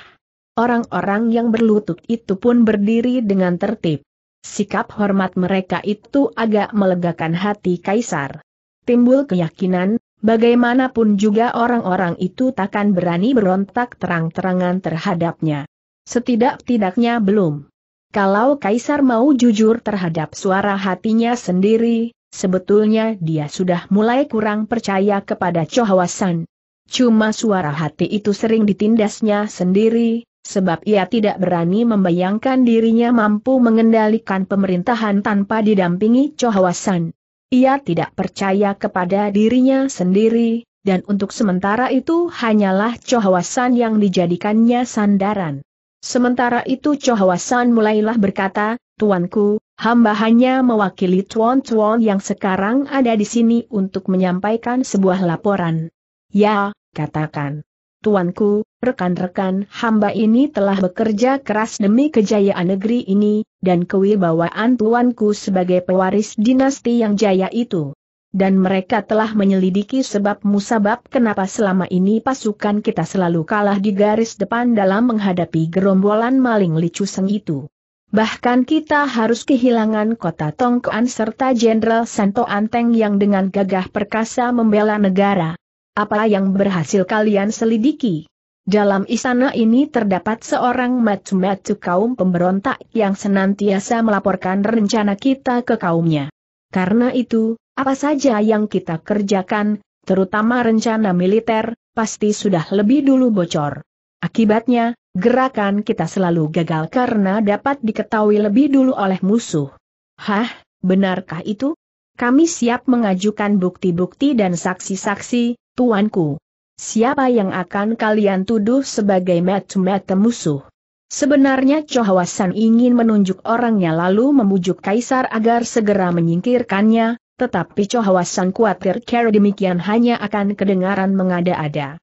Orang-orang yang berlutut itu pun berdiri dengan tertib. Sikap hormat mereka itu agak melegakan hati Kaisar. Timbul keyakinan, Bagaimanapun juga orang-orang itu takkan berani berontak terang-terangan terhadapnya. Setidak-tidaknya belum. Kalau Kaisar mau jujur terhadap suara hatinya sendiri, sebetulnya dia sudah mulai kurang percaya kepada Chohawasan. Cuma suara hati itu sering ditindasnya sendiri, sebab ia tidak berani membayangkan dirinya mampu mengendalikan pemerintahan tanpa didampingi Chohawasan. Ia tidak percaya kepada dirinya sendiri, dan untuk sementara itu hanyalah Chohwasan yang dijadikannya sandaran. Sementara itu Chohwasan mulailah berkata, Tuanku, hamba hanya mewakili tuan-tuan yang sekarang ada di sini untuk menyampaikan sebuah laporan. Ya, katakan. Tuanku, rekan-rekan hamba ini telah bekerja keras demi kejayaan negeri ini, dan kewibawaan tuanku sebagai pewaris dinasti yang jaya itu. Dan mereka telah menyelidiki sebab musabab kenapa selama ini pasukan kita selalu kalah di garis depan dalam menghadapi gerombolan maling licu seng itu. Bahkan kita harus kehilangan kota Tongkoan serta Jenderal Santo Anteng yang dengan gagah perkasa membela negara. Apa yang berhasil kalian selidiki? Dalam istana ini terdapat seorang macu-macu kaum pemberontak yang senantiasa melaporkan rencana kita ke kaumnya. Karena itu, apa saja yang kita kerjakan, terutama rencana militer, pasti sudah lebih dulu bocor. Akibatnya, gerakan kita selalu gagal karena dapat diketahui lebih dulu oleh musuh. Hah, benarkah itu? Kami siap mengajukan bukti-bukti dan saksi-saksi, tuanku siapa yang akan kalian tuduh sebagai mat mata musuh? Sebenarnya Chohawasan ingin menunjuk orangnya lalu memujuk Kaisar agar segera menyingkirkannya, tetapi Chohawasan khawatir cara demikian hanya akan kedengaran mengada-ada.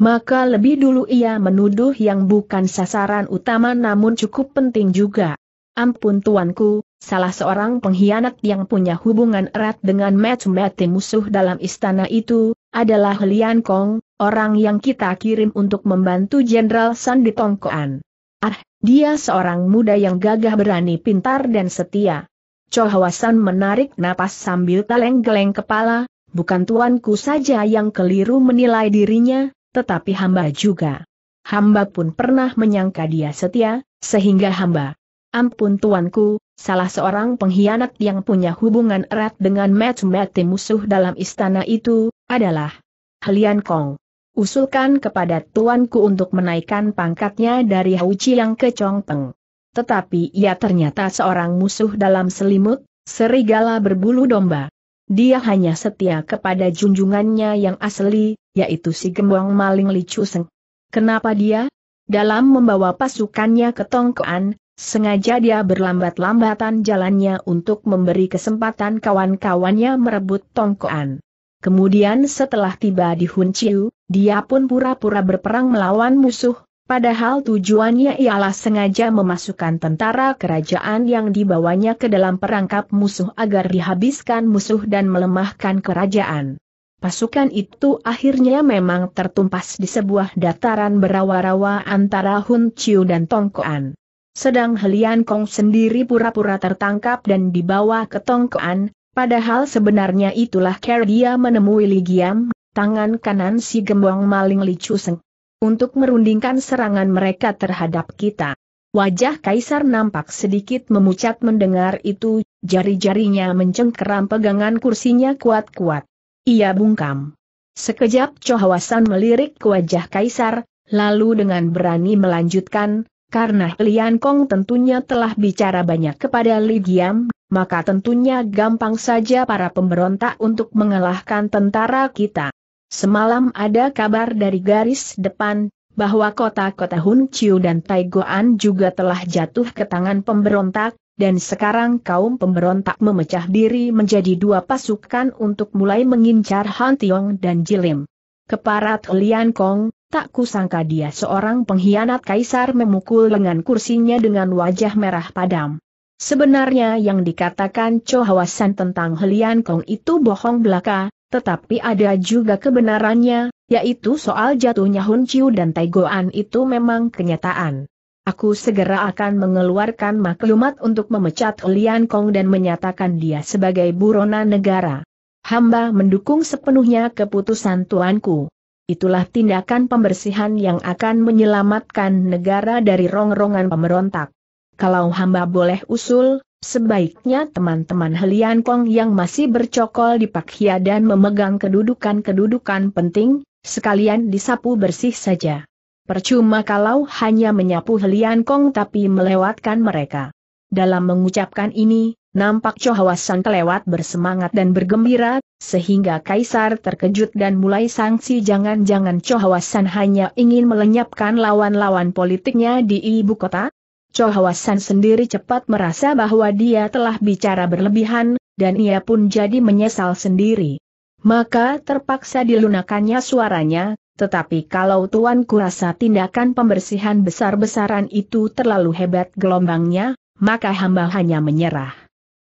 Maka lebih dulu ia menuduh yang bukan sasaran utama namun cukup penting juga. Ampun tuanku, salah seorang pengkhianat yang punya hubungan erat dengan Matmete musuh dalam istana itu, adalah Lian Kong, orang yang kita kirim untuk membantu Jenderal San di Tongkoan. Ah, dia seorang muda yang gagah berani pintar dan setia. Chohawasan menarik napas sambil geleng-geleng kepala, bukan tuanku saja yang keliru menilai dirinya, tetapi hamba juga. Hamba pun pernah menyangka dia setia, sehingga hamba. Ampun tuanku, salah seorang pengkhianat yang punya hubungan erat dengan mati-mati musuh dalam istana itu, adalah Helian Kong. Usulkan kepada tuanku untuk menaikkan pangkatnya dari Hau Chiang ke Peng. Tetapi ia ternyata seorang musuh dalam selimut, serigala berbulu domba. Dia hanya setia kepada junjungannya yang asli, yaitu si gembong maling Li Chuseng. Kenapa dia? Dalam membawa pasukannya ke Tongkoan, Sengaja dia berlambat-lambatan jalannya untuk memberi kesempatan kawan-kawannya merebut tongkoan. Kemudian setelah tiba di Hunciu, dia pun pura-pura berperang melawan musuh, padahal tujuannya ialah sengaja memasukkan tentara kerajaan yang dibawanya ke dalam perangkap musuh agar dihabiskan musuh dan melemahkan kerajaan. Pasukan itu akhirnya memang tertumpas di sebuah dataran berawa-rawa antara Hunciu dan Tongkoan. Sedang Helian Kong sendiri pura-pura tertangkap dan dibawa ke Tongkoan, padahal sebenarnya itulah care dia menemui Li Giam, tangan kanan si gembong maling Li Chuseng. Untuk merundingkan serangan mereka terhadap kita. Wajah Kaisar nampak sedikit memucat mendengar itu, jari-jarinya mencengkeram pegangan kursinya kuat-kuat. Ia bungkam. Sekejap Cohawasan melirik ke wajah Kaisar, lalu dengan berani melanjutkan, karena Lian Kong tentunya telah bicara banyak kepada Li Giam, maka tentunya gampang saja para pemberontak untuk mengalahkan tentara kita. Semalam ada kabar dari garis depan, bahwa kota-kota Hun Chiu dan Taigoan juga telah jatuh ke tangan pemberontak, dan sekarang kaum pemberontak memecah diri menjadi dua pasukan untuk mulai mengincar Han Tiong dan Jilim. Keparat Lian Kong, Tak kusangka dia seorang pengkhianat kaisar memukul lengan kursinya dengan wajah merah padam. Sebenarnya yang dikatakan Cho Hawasan tentang Helian Kong itu bohong belaka, tetapi ada juga kebenarannya, yaitu soal jatuhnya Hun Chiu dan Taigoan itu memang kenyataan. Aku segera akan mengeluarkan maklumat untuk memecat Helian Kong dan menyatakan dia sebagai buronan negara. Hamba mendukung sepenuhnya keputusan tuanku itulah tindakan pembersihan yang akan menyelamatkan negara dari rongrongan pemberontak. Kalau hamba boleh usul, sebaiknya teman-teman Helian Kong yang masih bercokol di Pakhia dan memegang kedudukan-kedudukan penting, sekalian disapu bersih saja. Percuma kalau hanya menyapu Helian Kong tapi melewatkan mereka. Dalam mengucapkan ini, Nampak Chohawasan kelewat bersemangat dan bergembira, sehingga Kaisar terkejut dan mulai sanksi. jangan-jangan Chohawasan hanya ingin melenyapkan lawan-lawan politiknya di ibu kota. Chohawasan sendiri cepat merasa bahwa dia telah bicara berlebihan, dan ia pun jadi menyesal sendiri. Maka terpaksa dilunakannya suaranya, tetapi kalau Tuan kurasa tindakan pembersihan besar-besaran itu terlalu hebat gelombangnya, maka hamba hanya menyerah.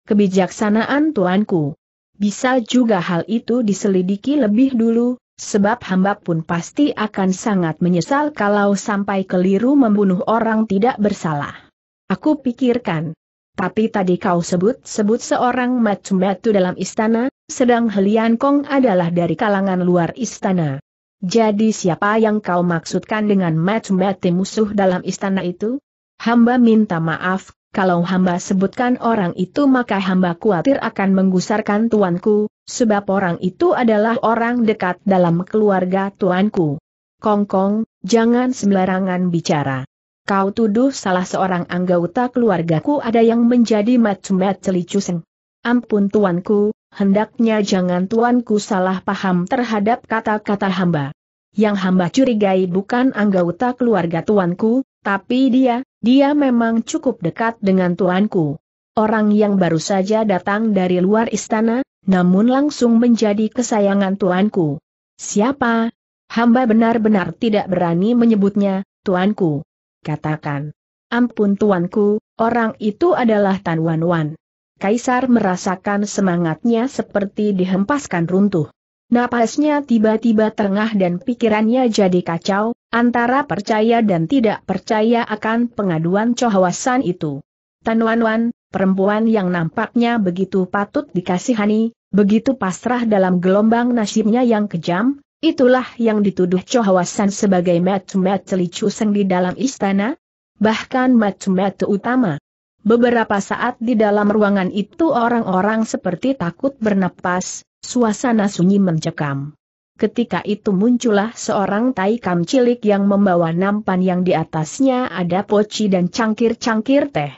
Kebijaksanaan tuanku. Bisa juga hal itu diselidiki lebih dulu, sebab hamba pun pasti akan sangat menyesal kalau sampai keliru membunuh orang tidak bersalah. Aku pikirkan. Tapi tadi kau sebut-sebut seorang macam batu dalam istana, sedang Helian Kong adalah dari kalangan luar istana. Jadi siapa yang kau maksudkan dengan macam macam musuh dalam istana itu? Hamba minta maaf, kalau hamba sebutkan orang itu maka hamba khawatir akan menggusarkan tuanku, sebab orang itu adalah orang dekat dalam keluarga tuanku. Kongkong, jangan sembarangan bicara. Kau tuduh salah seorang anggota keluargaku ada yang menjadi macumat celicuseng. Ampun tuanku, hendaknya jangan tuanku salah paham terhadap kata-kata hamba. Yang hamba curigai bukan anggota keluarga tuanku, tapi dia, dia memang cukup dekat dengan tuanku. Orang yang baru saja datang dari luar istana, namun langsung menjadi kesayangan tuanku. Siapa? Hamba benar-benar tidak berani menyebutnya, tuanku. Katakan. Ampun tuanku, orang itu adalah Tan Wan Wan. Kaisar merasakan semangatnya seperti dihempaskan runtuh. Napasnya tiba-tiba terengah dan pikirannya jadi kacau, antara percaya dan tidak percaya akan pengaduan cohawasan itu. Tanwanwan, perempuan yang nampaknya begitu patut dikasihani, begitu pasrah dalam gelombang nasibnya yang kejam, itulah yang dituduh cohawasan sebagai metu-metu licu seng di dalam istana, bahkan metu-metu utama. Beberapa saat di dalam ruangan itu orang-orang seperti takut bernapas, suasana sunyi mencekam. Ketika itu muncullah seorang Tai taikam cilik yang membawa nampan yang di atasnya ada poci dan cangkir-cangkir teh.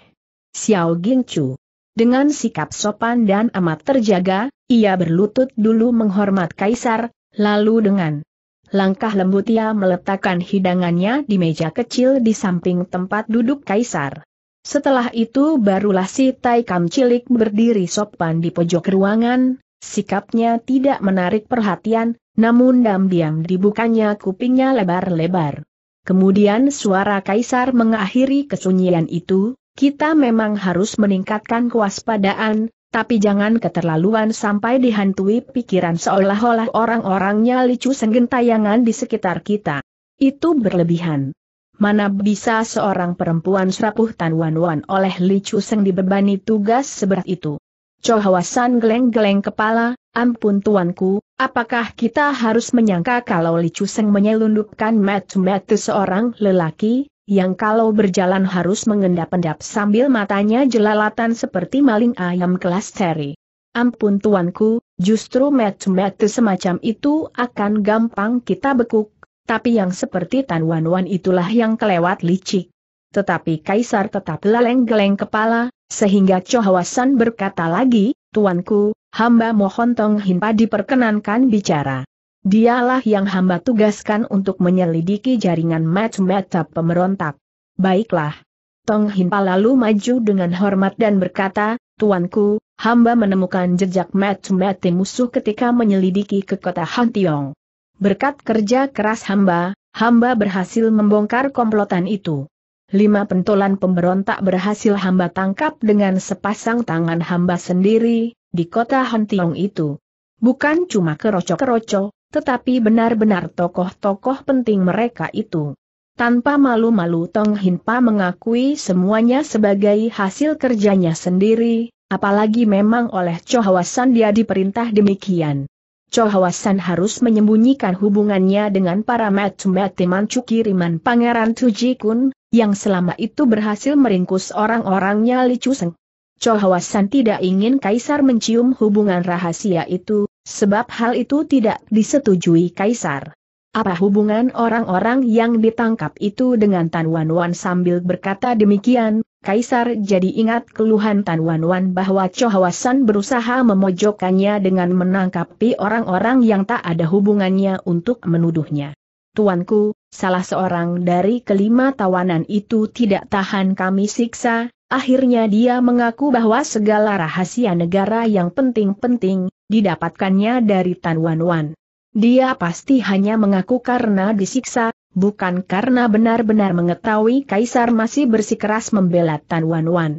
Xiao Gingchu. Dengan sikap sopan dan amat terjaga, ia berlutut dulu menghormat kaisar, lalu dengan langkah lembut ia meletakkan hidangannya di meja kecil di samping tempat duduk kaisar. Setelah itu barulah si Tai cilik berdiri sopan di pojok ruangan, sikapnya tidak menarik perhatian, namun diam-diam dibukanya kupingnya lebar-lebar. Kemudian suara kaisar mengakhiri kesunyian itu, kita memang harus meningkatkan kewaspadaan, tapi jangan keterlaluan sampai dihantui pikiran seolah-olah orang-orangnya licu senggentayangan di sekitar kita. Itu berlebihan. Mana bisa seorang perempuan serapuh Tan Wan Wan oleh Li Chu Seng dibebani tugas seberat itu. Chohawasan geleng-geleng kepala, ampun tuanku, apakah kita harus menyangka kalau Li Chu Seng menyelundupkan metu-metu seorang lelaki, yang kalau berjalan harus mengendap-endap sambil matanya jelalatan seperti maling ayam kelas teri. Ampun tuanku, justru metu-metu semacam itu akan gampang kita bekuk, tapi yang seperti Tan Wan Wan itulah yang kelewat licik. Tetapi Kaisar tetap geleng-geleng kepala, sehingga Chohawasan berkata lagi, Tuanku, hamba mohon Tong Hinpa diperkenankan bicara. Dialah yang hamba tugaskan untuk menyelidiki jaringan mata-mata pemberontak. Baiklah. Tong Hinpa lalu maju dengan hormat dan berkata, Tuanku, hamba menemukan jejak mata-mata musuh ketika menyelidiki ke kota Tiong. Berkat kerja keras hamba, hamba berhasil membongkar komplotan itu. Lima pentolan pemberontak berhasil hamba tangkap dengan sepasang tangan hamba sendiri, di kota Hontiong itu. Bukan cuma keroco-keroco, tetapi benar-benar tokoh-tokoh penting mereka itu. Tanpa malu-malu Tong Hinpa mengakui semuanya sebagai hasil kerjanya sendiri, apalagi memang oleh Chohawasan dia diperintah demikian. Chohawasan harus menyembunyikan hubungannya dengan para mati-mati mancu kiriman Pangeran Tuji Kun, yang selama itu berhasil meringkus orang-orangnya Li Chuseng. Chohawasan tidak ingin Kaisar mencium hubungan rahasia itu, sebab hal itu tidak disetujui Kaisar. Apa hubungan orang-orang yang ditangkap itu dengan Tan Wan Wan sambil berkata demikian, Kaisar jadi ingat keluhan Tan Wan Wan bahwa Chohawasan berusaha memojokkannya dengan menangkapi orang-orang yang tak ada hubungannya untuk menuduhnya. Tuanku, salah seorang dari kelima tawanan itu tidak tahan kami siksa, akhirnya dia mengaku bahwa segala rahasia negara yang penting-penting, didapatkannya dari Tan Wan Wan. Dia pasti hanya mengaku karena disiksa, bukan karena benar-benar mengetahui Kaisar masih bersikeras membela Tan Wan Wan.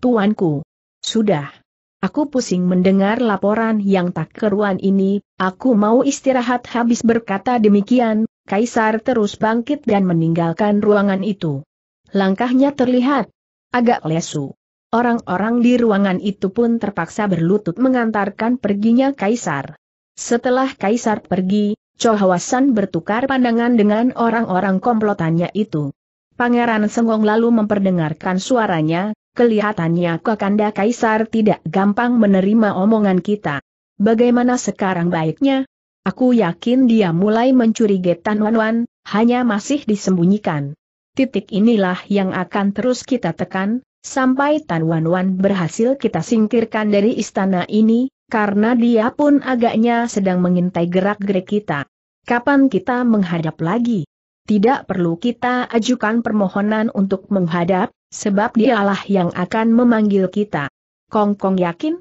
Tuanku, sudah. Aku pusing mendengar laporan yang tak keruan ini, aku mau istirahat habis berkata demikian, Kaisar terus bangkit dan meninggalkan ruangan itu. Langkahnya terlihat agak lesu. Orang-orang di ruangan itu pun terpaksa berlutut mengantarkan perginya Kaisar. Setelah Kaisar pergi, Chohawasan bertukar pandangan dengan orang-orang komplotannya itu. Pangeran Sengong lalu memperdengarkan suaranya, kelihatannya Kakanda Kaisar tidak gampang menerima omongan kita. Bagaimana sekarang baiknya? Aku yakin dia mulai mencurigai Tan Wan Wan, hanya masih disembunyikan. Titik inilah yang akan terus kita tekan, sampai Tan Wan Wan berhasil kita singkirkan dari istana ini, karena dia pun agaknya sedang mengintai gerak-gerik kita. Kapan kita menghadap lagi? Tidak perlu kita ajukan permohonan untuk menghadap, sebab dialah yang akan memanggil kita. Kongkong Kong yakin?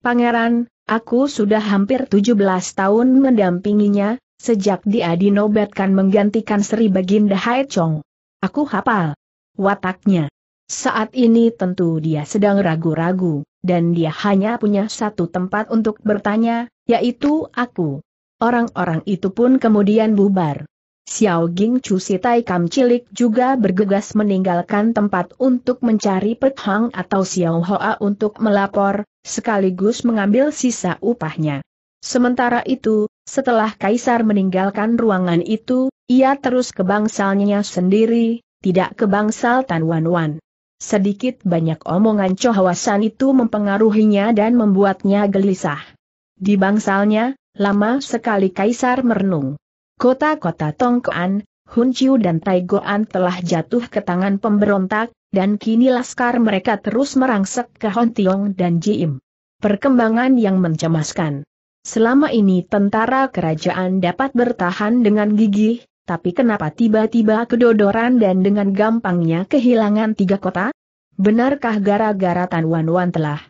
Pangeran, aku sudah hampir 17 tahun mendampinginya, sejak dia dinobatkan menggantikan Sri Baginda Hai Chong. Aku hafal wataknya. Saat ini tentu dia sedang ragu-ragu dan dia hanya punya satu tempat untuk bertanya, yaitu aku. Orang-orang itu pun kemudian bubar. Xiao Ging Chu si Tai Kam Cilik juga bergegas meninggalkan tempat untuk mencari Pet Hang atau Xiao Hoa untuk melapor, sekaligus mengambil sisa upahnya. Sementara itu, setelah Kaisar meninggalkan ruangan itu, ia terus ke bangsalnya sendiri, tidak ke bangsal Tan Wan Wan. Sedikit banyak omongan cohawasan itu mempengaruhinya dan membuatnya gelisah. Di bangsalnya, lama sekali Kaisar merenung. Kota-kota Tongkoan, Hunqiu dan Taigoan telah jatuh ke tangan pemberontak, dan kini laskar mereka terus merangsek ke Hontiong dan Jiim. Perkembangan yang mencemaskan. Selama ini tentara kerajaan dapat bertahan dengan gigih, tapi kenapa tiba-tiba kedodoran dan dengan gampangnya kehilangan tiga kota? Benarkah gara-gara Tan Wan Wan telah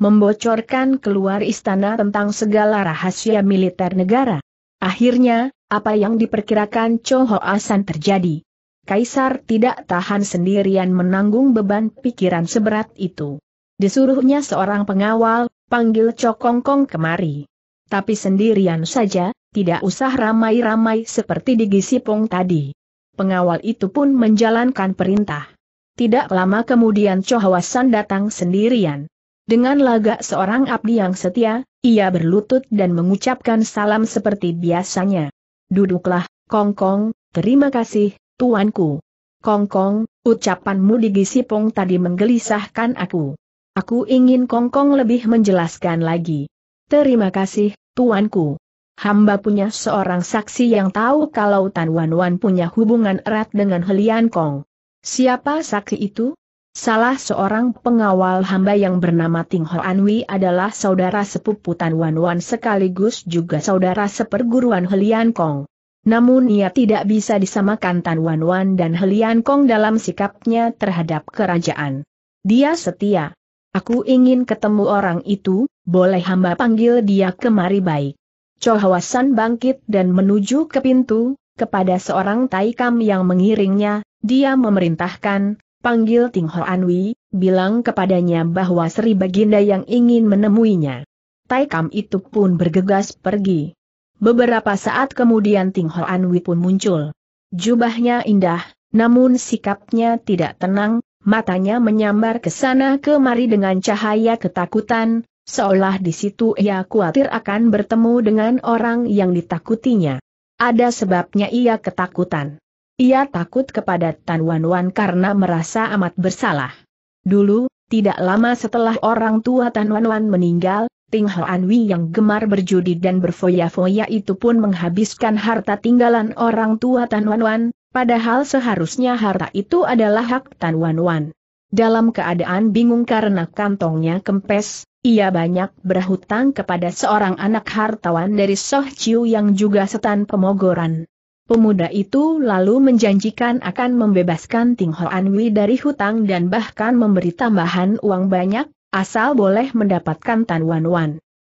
membocorkan keluar istana tentang segala rahasia militer negara? Akhirnya, apa yang diperkirakan Cho Ho Asan terjadi? Kaisar tidak tahan sendirian menanggung beban pikiran seberat itu. Disuruhnya seorang pengawal, panggil Kong kemari. Tapi sendirian saja, tidak usah ramai-ramai seperti di Gisipong tadi. Pengawal itu pun menjalankan perintah. Tidak lama kemudian Chohawasan datang sendirian. Dengan lagak seorang abdi yang setia, ia berlutut dan mengucapkan salam seperti biasanya. Duduklah, Kongkong, -kong, terima kasih, tuanku. Kongkong, -kong, ucapanmu di Gisipong tadi menggelisahkan aku. Aku ingin Kongkong -kong lebih menjelaskan lagi. Terima kasih, tuanku hamba punya seorang saksi yang tahu kalau Tan Wan Wan punya hubungan erat dengan Helian Kong. Siapa saksi itu? Salah seorang pengawal hamba yang bernama Ting Ho Anwi adalah saudara sepupu Tan Wan Wan sekaligus juga saudara seperguruan Helian Kong. Namun ia tidak bisa disamakan Tan Wan Wan dan Helian Kong dalam sikapnya terhadap kerajaan. Dia setia. Aku ingin ketemu orang itu, boleh hamba panggil dia kemari baik. Chohawasan bangkit dan menuju ke pintu, kepada seorang Taikam yang mengiringnya, dia memerintahkan, panggil Ting Ho Anwi, bilang kepadanya bahwa Sri Baginda yang ingin menemuinya. Taikam itu pun bergegas pergi. Beberapa saat kemudian Ting Ho Anwi pun muncul. Jubahnya indah, namun sikapnya tidak tenang, matanya menyambar ke sana kemari dengan cahaya ketakutan, Seolah di situ ia khawatir akan bertemu dengan orang yang ditakutinya. Ada sebabnya ia ketakutan. Ia takut kepada Tan Wan Wan karena merasa amat bersalah. Dulu, tidak lama setelah orang tua Tan Wan Wan meninggal, Ting Hoan Wi yang gemar berjudi dan berfoya-foya itu pun menghabiskan harta tinggalan orang tua Tan Wan Wan, padahal seharusnya harta itu adalah hak Tan Wan Wan. Dalam keadaan bingung karena kantongnya kempes, ia banyak berhutang kepada seorang anak hartawan dari Soh Chiu yang juga setan pemogoran. Pemuda itu lalu menjanjikan akan membebaskan Ting Ho Anwi dari hutang dan bahkan memberi tambahan uang banyak, asal boleh mendapatkan Tan Wan Wan.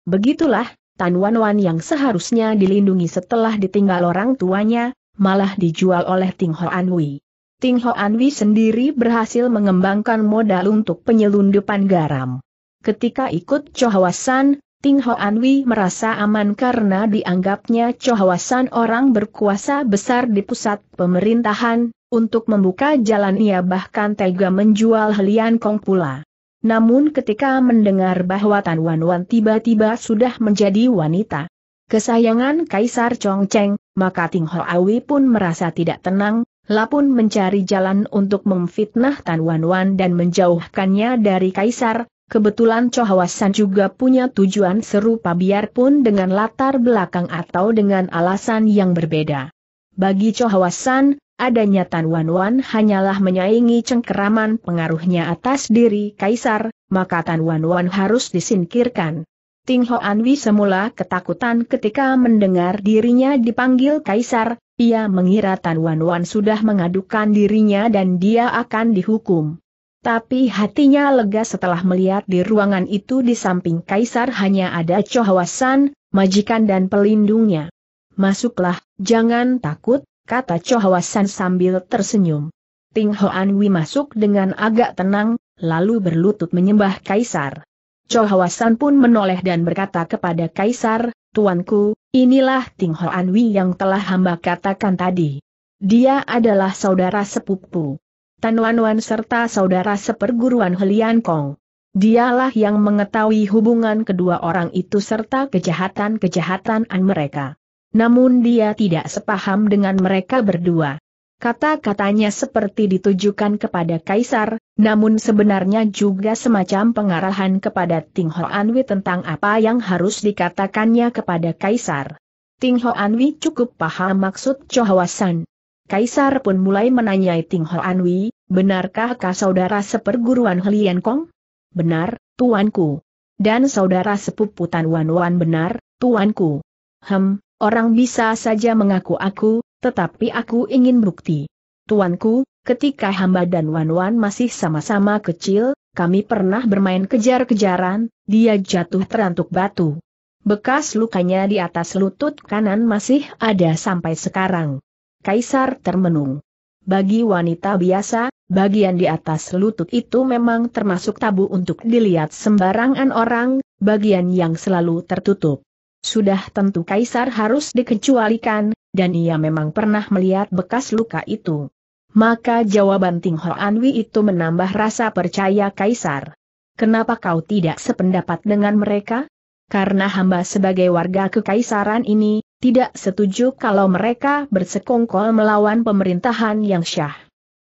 Begitulah, Tan Wan Wan yang seharusnya dilindungi setelah ditinggal orang tuanya, malah dijual oleh Ting Ho Anwi. Ting Ho Anwi sendiri berhasil mengembangkan modal untuk penyelundupan garam. Ketika ikut Chohawasan, Ting Hoanwi merasa aman karena dianggapnya Chohawasan orang berkuasa besar di pusat pemerintahan, untuk membuka jalan ia bahkan tega menjual Helian Kong pula. Namun ketika mendengar bahwa Tan Wan Wan tiba-tiba sudah menjadi wanita kesayangan Kaisar Chongcheng, maka Ting Awi pun merasa tidak tenang, Lapun mencari jalan untuk memfitnah Tan Wan Wan dan menjauhkannya dari Kaisar, Kebetulan Cohawasan juga punya tujuan serupa biarpun dengan latar belakang atau dengan alasan yang berbeda. Bagi Cohawasan, adanya Tan Wan Wan hanyalah menyaingi cengkeraman pengaruhnya atas diri Kaisar, maka Tan Wan Wan harus disingkirkan. Ting Hoan Anwi semula ketakutan ketika mendengar dirinya dipanggil Kaisar, ia mengira Tan Wan Wan sudah mengadukan dirinya dan dia akan dihukum. Tapi hatinya lega setelah melihat di ruangan itu di samping kaisar hanya ada Chohwasan, majikan dan pelindungnya. Masuklah, jangan takut, kata Chohwasan sambil tersenyum. Ting Hoan masuk dengan agak tenang, lalu berlutut menyembah kaisar. Chohwasan pun menoleh dan berkata kepada kaisar, Tuanku, inilah Ting Hoan yang telah hamba katakan tadi. Dia adalah saudara sepupu. Tan Wan Wan serta saudara seperguruan Helian Kong. Dialah yang mengetahui hubungan kedua orang itu serta kejahatan-kejahatan an mereka. Namun dia tidak sepaham dengan mereka berdua. Kata-katanya seperti ditujukan kepada Kaisar, namun sebenarnya juga semacam pengarahan kepada Ting Ho Anwi tentang apa yang harus dikatakannya kepada Kaisar. Ting Ho Anwi cukup paham maksud Chohawasan. Kaisar pun mulai menanyai Ting Ho Anwi, Benarkah Benarkahkah saudara seperguruan Helian Kong? Benar, tuanku. Dan saudara sepupu Tan Wan Wan benar, tuanku. Hem, orang bisa saja mengaku aku, tetapi aku ingin bukti. Tuanku, ketika hamba dan Wan Wan masih sama-sama kecil, kami pernah bermain kejar-kejaran, dia jatuh terantuk batu. Bekas lukanya di atas lutut kanan masih ada sampai sekarang. Kaisar termenung. Bagi wanita biasa, bagian di atas lutut itu memang termasuk tabu untuk dilihat sembarangan orang, bagian yang selalu tertutup. Sudah tentu kaisar harus dikecualikan, dan ia memang pernah melihat bekas luka itu. Maka jawaban Ting Anwi itu menambah rasa percaya kaisar. Kenapa kau tidak sependapat dengan mereka? Karena hamba sebagai warga kekaisaran ini, tidak setuju kalau mereka bersekongkol melawan pemerintahan yang syah.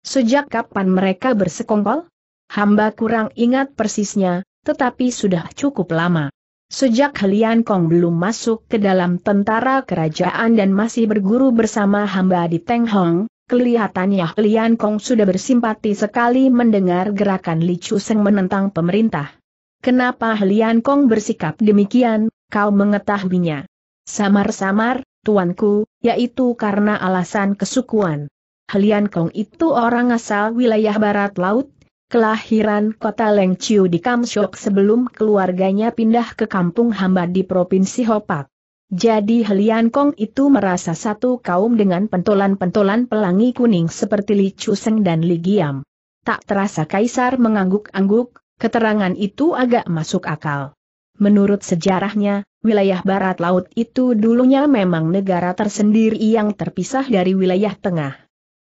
Sejak kapan mereka bersekongkol? Hamba kurang ingat persisnya, tetapi sudah cukup lama. Sejak Helian Kong belum masuk ke dalam tentara kerajaan dan masih berguru bersama hamba di Teng Hong, kelihatannya Helian Kong sudah bersimpati sekali mendengar gerakan Li Chu Seng menentang pemerintah. Kenapa Helian Kong bersikap demikian, kau mengetahuinya. Samar-samar, tuanku, yaitu karena alasan kesukuan. Helian Kong itu orang asal wilayah barat laut, kelahiran kota Lengciu di Kamshok sebelum keluarganya pindah ke kampung hamba di Provinsi Hopak. Jadi Helian Kong itu merasa satu kaum dengan pentolan-pentolan pelangi kuning seperti Li Chuseng dan Li Giam. Tak terasa Kaisar mengangguk-angguk, keterangan itu agak masuk akal. Menurut sejarahnya, wilayah barat laut itu dulunya memang negara tersendiri yang terpisah dari wilayah tengah.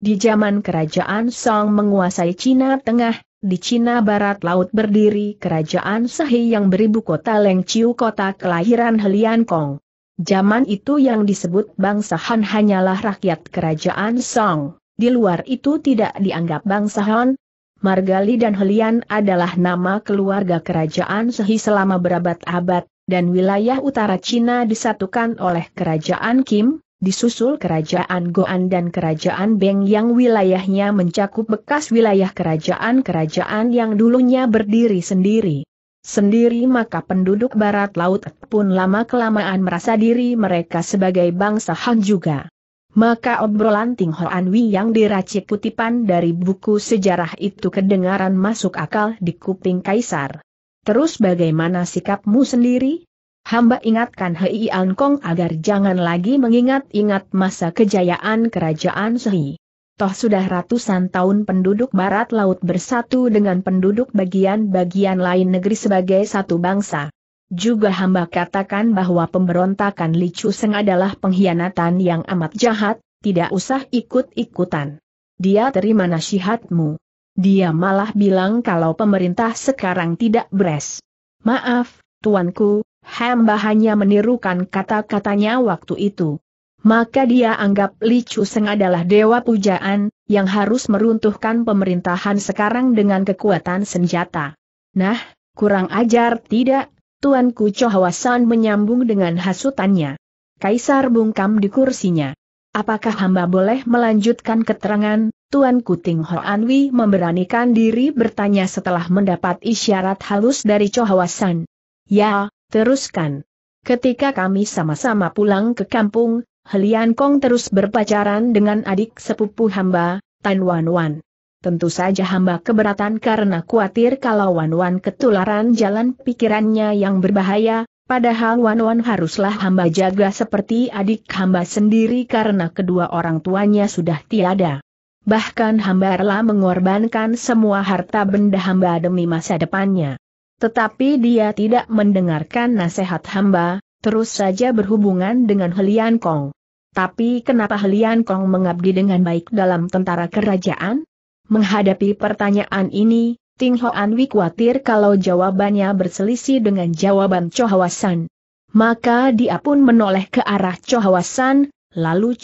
Di zaman kerajaan Song menguasai Cina Tengah, di Cina Barat Laut berdiri kerajaan Sahi yang beribu kota Lengciu kota kelahiran Helian Kong. Zaman itu yang disebut bangsa Han hanyalah rakyat kerajaan Song, di luar itu tidak dianggap bangsa Han. Margali dan Helian adalah nama keluarga kerajaan Sahi selama berabad-abad, dan wilayah utara Cina disatukan oleh Kerajaan Kim, disusul Kerajaan Goan dan Kerajaan Beng yang wilayahnya mencakup bekas wilayah kerajaan-kerajaan yang dulunya berdiri sendiri. Sendiri maka penduduk barat laut pun lama-kelamaan merasa diri mereka sebagai bangsa Han juga. Maka obrolan Ting Hoan Wi yang diracik kutipan dari buku sejarah itu kedengaran masuk akal di kuping Kaisar. Terus bagaimana sikapmu sendiri? Hamba ingatkan Hei Angkong agar jangan lagi mengingat-ingat masa kejayaan kerajaan Sehi. Toh sudah ratusan tahun penduduk barat laut bersatu dengan penduduk bagian-bagian lain negeri sebagai satu bangsa. Juga hamba katakan bahwa pemberontakan Li Chuseng adalah pengkhianatan yang amat jahat, tidak usah ikut-ikutan. Dia terima nasihatmu. Dia malah bilang kalau pemerintah sekarang tidak beres. Maaf, tuanku, hamba hanya menirukan kata-katanya waktu itu. Maka dia anggap Li Chuseng adalah dewa pujaan, yang harus meruntuhkan pemerintahan sekarang dengan kekuatan senjata. Nah, kurang ajar tidak, Tuanku Chohwasan menyambung dengan hasutannya. Kaisar bungkam di kursinya. Apakah hamba boleh melanjutkan keterangan? Tuan Kuting Hoanwi memberanikan diri bertanya setelah mendapat isyarat halus dari Chohawasan. Ya, teruskan. Ketika kami sama-sama pulang ke kampung, Helian Kong terus berpacaran dengan adik sepupu hamba, Tan Wan Wan. Tentu saja hamba keberatan karena khawatir kalau Wan Wan ketularan jalan pikirannya yang berbahaya, Padahal Wan Wan haruslah hamba jaga seperti adik hamba sendiri karena kedua orang tuanya sudah tiada. Bahkan hamba rela mengorbankan semua harta benda hamba demi masa depannya. Tetapi dia tidak mendengarkan nasihat hamba, terus saja berhubungan dengan Helian Kong. Tapi kenapa Helian Kong mengabdi dengan baik dalam tentara kerajaan? Menghadapi pertanyaan ini, Ting Hoan Wi khawatir kalau jawabannya berselisih dengan jawaban Chohwasan. Maka dia pun menoleh ke arah Chohwasan, lalu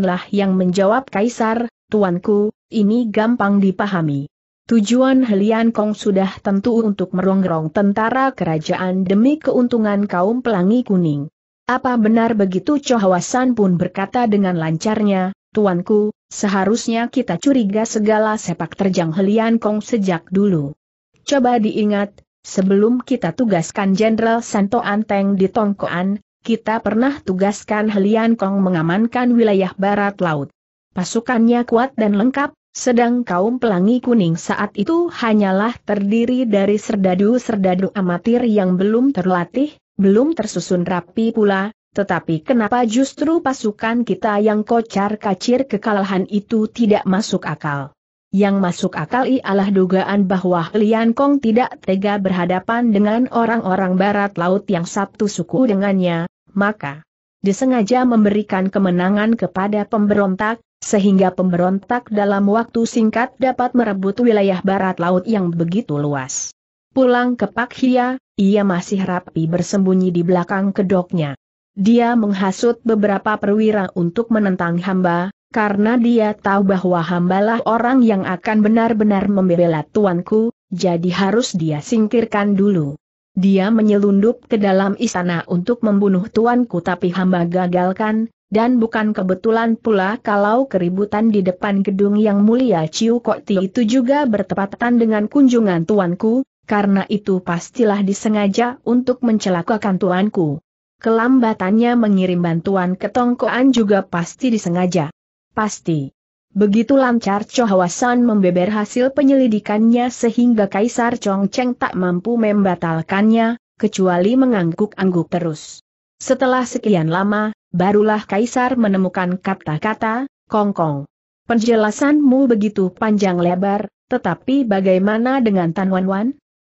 lah yang menjawab Kaisar, Tuanku, ini gampang dipahami. Tujuan Helian Kong sudah tentu untuk merongrong tentara kerajaan demi keuntungan kaum pelangi kuning. Apa benar begitu Chohawasan pun berkata dengan lancarnya, Tuanku, seharusnya kita curiga segala sepak terjang Helian Kong sejak dulu. Coba diingat, sebelum kita tugaskan Jenderal Santo Anteng di Tongkoan, kita pernah tugaskan Helian Kong mengamankan wilayah barat laut. Pasukannya kuat dan lengkap, sedang kaum pelangi kuning saat itu hanyalah terdiri dari serdadu-serdadu amatir yang belum terlatih, belum tersusun rapi pula, tetapi kenapa justru pasukan kita yang kocar kacir kekalahan itu tidak masuk akal? Yang masuk akal ialah dugaan bahwa Lian Kong tidak tega berhadapan dengan orang-orang barat laut yang satu suku dengannya, maka disengaja memberikan kemenangan kepada pemberontak, sehingga pemberontak dalam waktu singkat dapat merebut wilayah barat laut yang begitu luas. Pulang ke Pak Hia, ia masih rapi bersembunyi di belakang kedoknya. Dia menghasut beberapa perwira untuk menentang hamba, karena dia tahu bahwa hambalah orang yang akan benar-benar membela tuanku, jadi harus dia singkirkan dulu. Dia menyelundup ke dalam istana untuk membunuh tuanku tapi hamba gagalkan, dan bukan kebetulan pula kalau keributan di depan gedung yang mulia Ciu Kokti itu juga bertepatan dengan kunjungan tuanku, karena itu pastilah disengaja untuk mencelakakan tuanku. Kelambatannya mengirim bantuan ke Tongkoan juga pasti disengaja. Pasti. Begitu lancar Cho membeber hasil penyelidikannya sehingga Kaisar Chongcheng tak mampu membatalkannya, kecuali mengangguk-angguk terus. Setelah sekian lama, barulah Kaisar menemukan kata-kata, kongkong. Penjelasanmu begitu panjang lebar, tetapi bagaimana dengan Tan Wan Wan?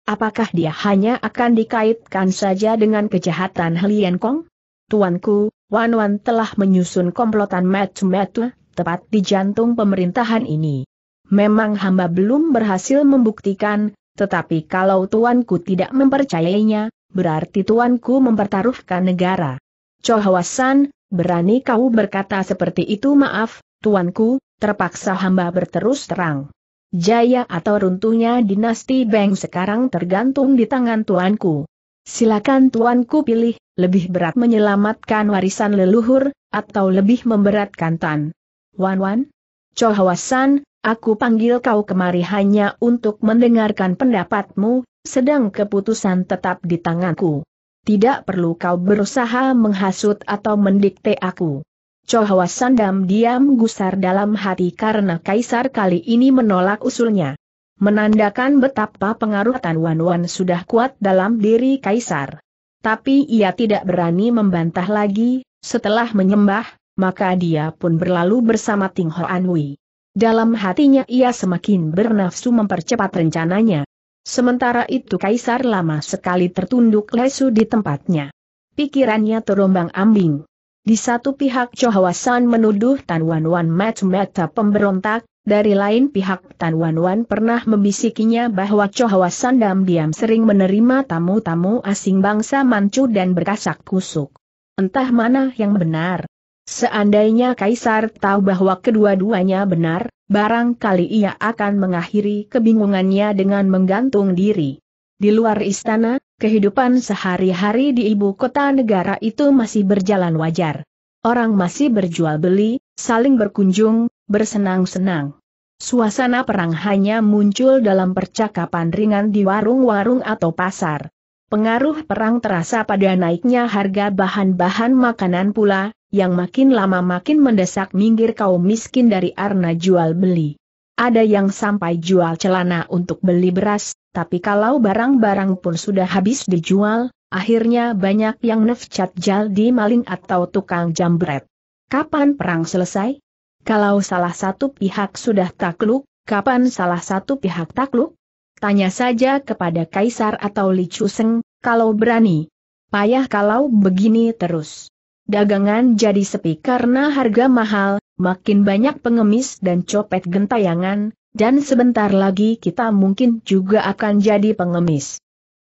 Apakah dia hanya akan dikaitkan saja dengan kejahatan Helian Kong? Tuanku, Wan Wan telah menyusun komplotan metu-metu, tepat di jantung pemerintahan ini. Memang hamba belum berhasil membuktikan, tetapi kalau tuanku tidak mempercayainya, berarti tuanku mempertaruhkan negara. Chohawasan, berani kau berkata seperti itu maaf, tuanku, terpaksa hamba berterus terang. Jaya atau runtuhnya dinasti Beng sekarang tergantung di tangan tuanku. Silakan tuanku pilih, lebih berat menyelamatkan warisan leluhur, atau lebih memberatkan Tan. Wan Wan? Chohawasan, aku panggil kau kemari hanya untuk mendengarkan pendapatmu, sedang keputusan tetap di tanganku. Tidak perlu kau berusaha menghasut atau mendikte aku. Chohwa Sandam diam gusar dalam hati karena Kaisar kali ini menolak usulnya. Menandakan betapa pengaruh Tan Wan Wan sudah kuat dalam diri Kaisar. Tapi ia tidak berani membantah lagi, setelah menyembah, maka dia pun berlalu bersama Ting Ho Anhui. Dalam hatinya ia semakin bernafsu mempercepat rencananya. Sementara itu Kaisar lama sekali tertunduk lesu di tempatnya. Pikirannya terombang ambing. Di satu pihak Cho menuduh Tan Wan Wan mata-mata pemberontak, dari lain pihak Tan Wan Wan pernah membisikinya bahwa Cho diam-diam sering menerima tamu-tamu asing bangsa Manchu dan berkasak kusuk. Entah mana yang benar. Seandainya Kaisar tahu bahwa kedua-duanya benar, barangkali ia akan mengakhiri kebingungannya dengan menggantung diri. Di luar istana, kehidupan sehari-hari di ibu kota negara itu masih berjalan wajar. Orang masih berjual beli, saling berkunjung, bersenang-senang. Suasana perang hanya muncul dalam percakapan ringan di warung-warung atau pasar. Pengaruh perang terasa pada naiknya harga bahan-bahan makanan pula, yang makin lama makin mendesak minggir kaum miskin dari arna jual beli. Ada yang sampai jual celana untuk beli beras, tapi kalau barang-barang pun sudah habis dijual, akhirnya banyak yang nefcat di maling atau tukang jambret. Kapan perang selesai? Kalau salah satu pihak sudah takluk, kapan salah satu pihak takluk? Tanya saja kepada Kaisar atau Li Chuseng, kalau berani. Payah kalau begini terus. Dagangan jadi sepi karena harga mahal, makin banyak pengemis dan copet gentayangan, dan sebentar lagi kita mungkin juga akan jadi pengemis.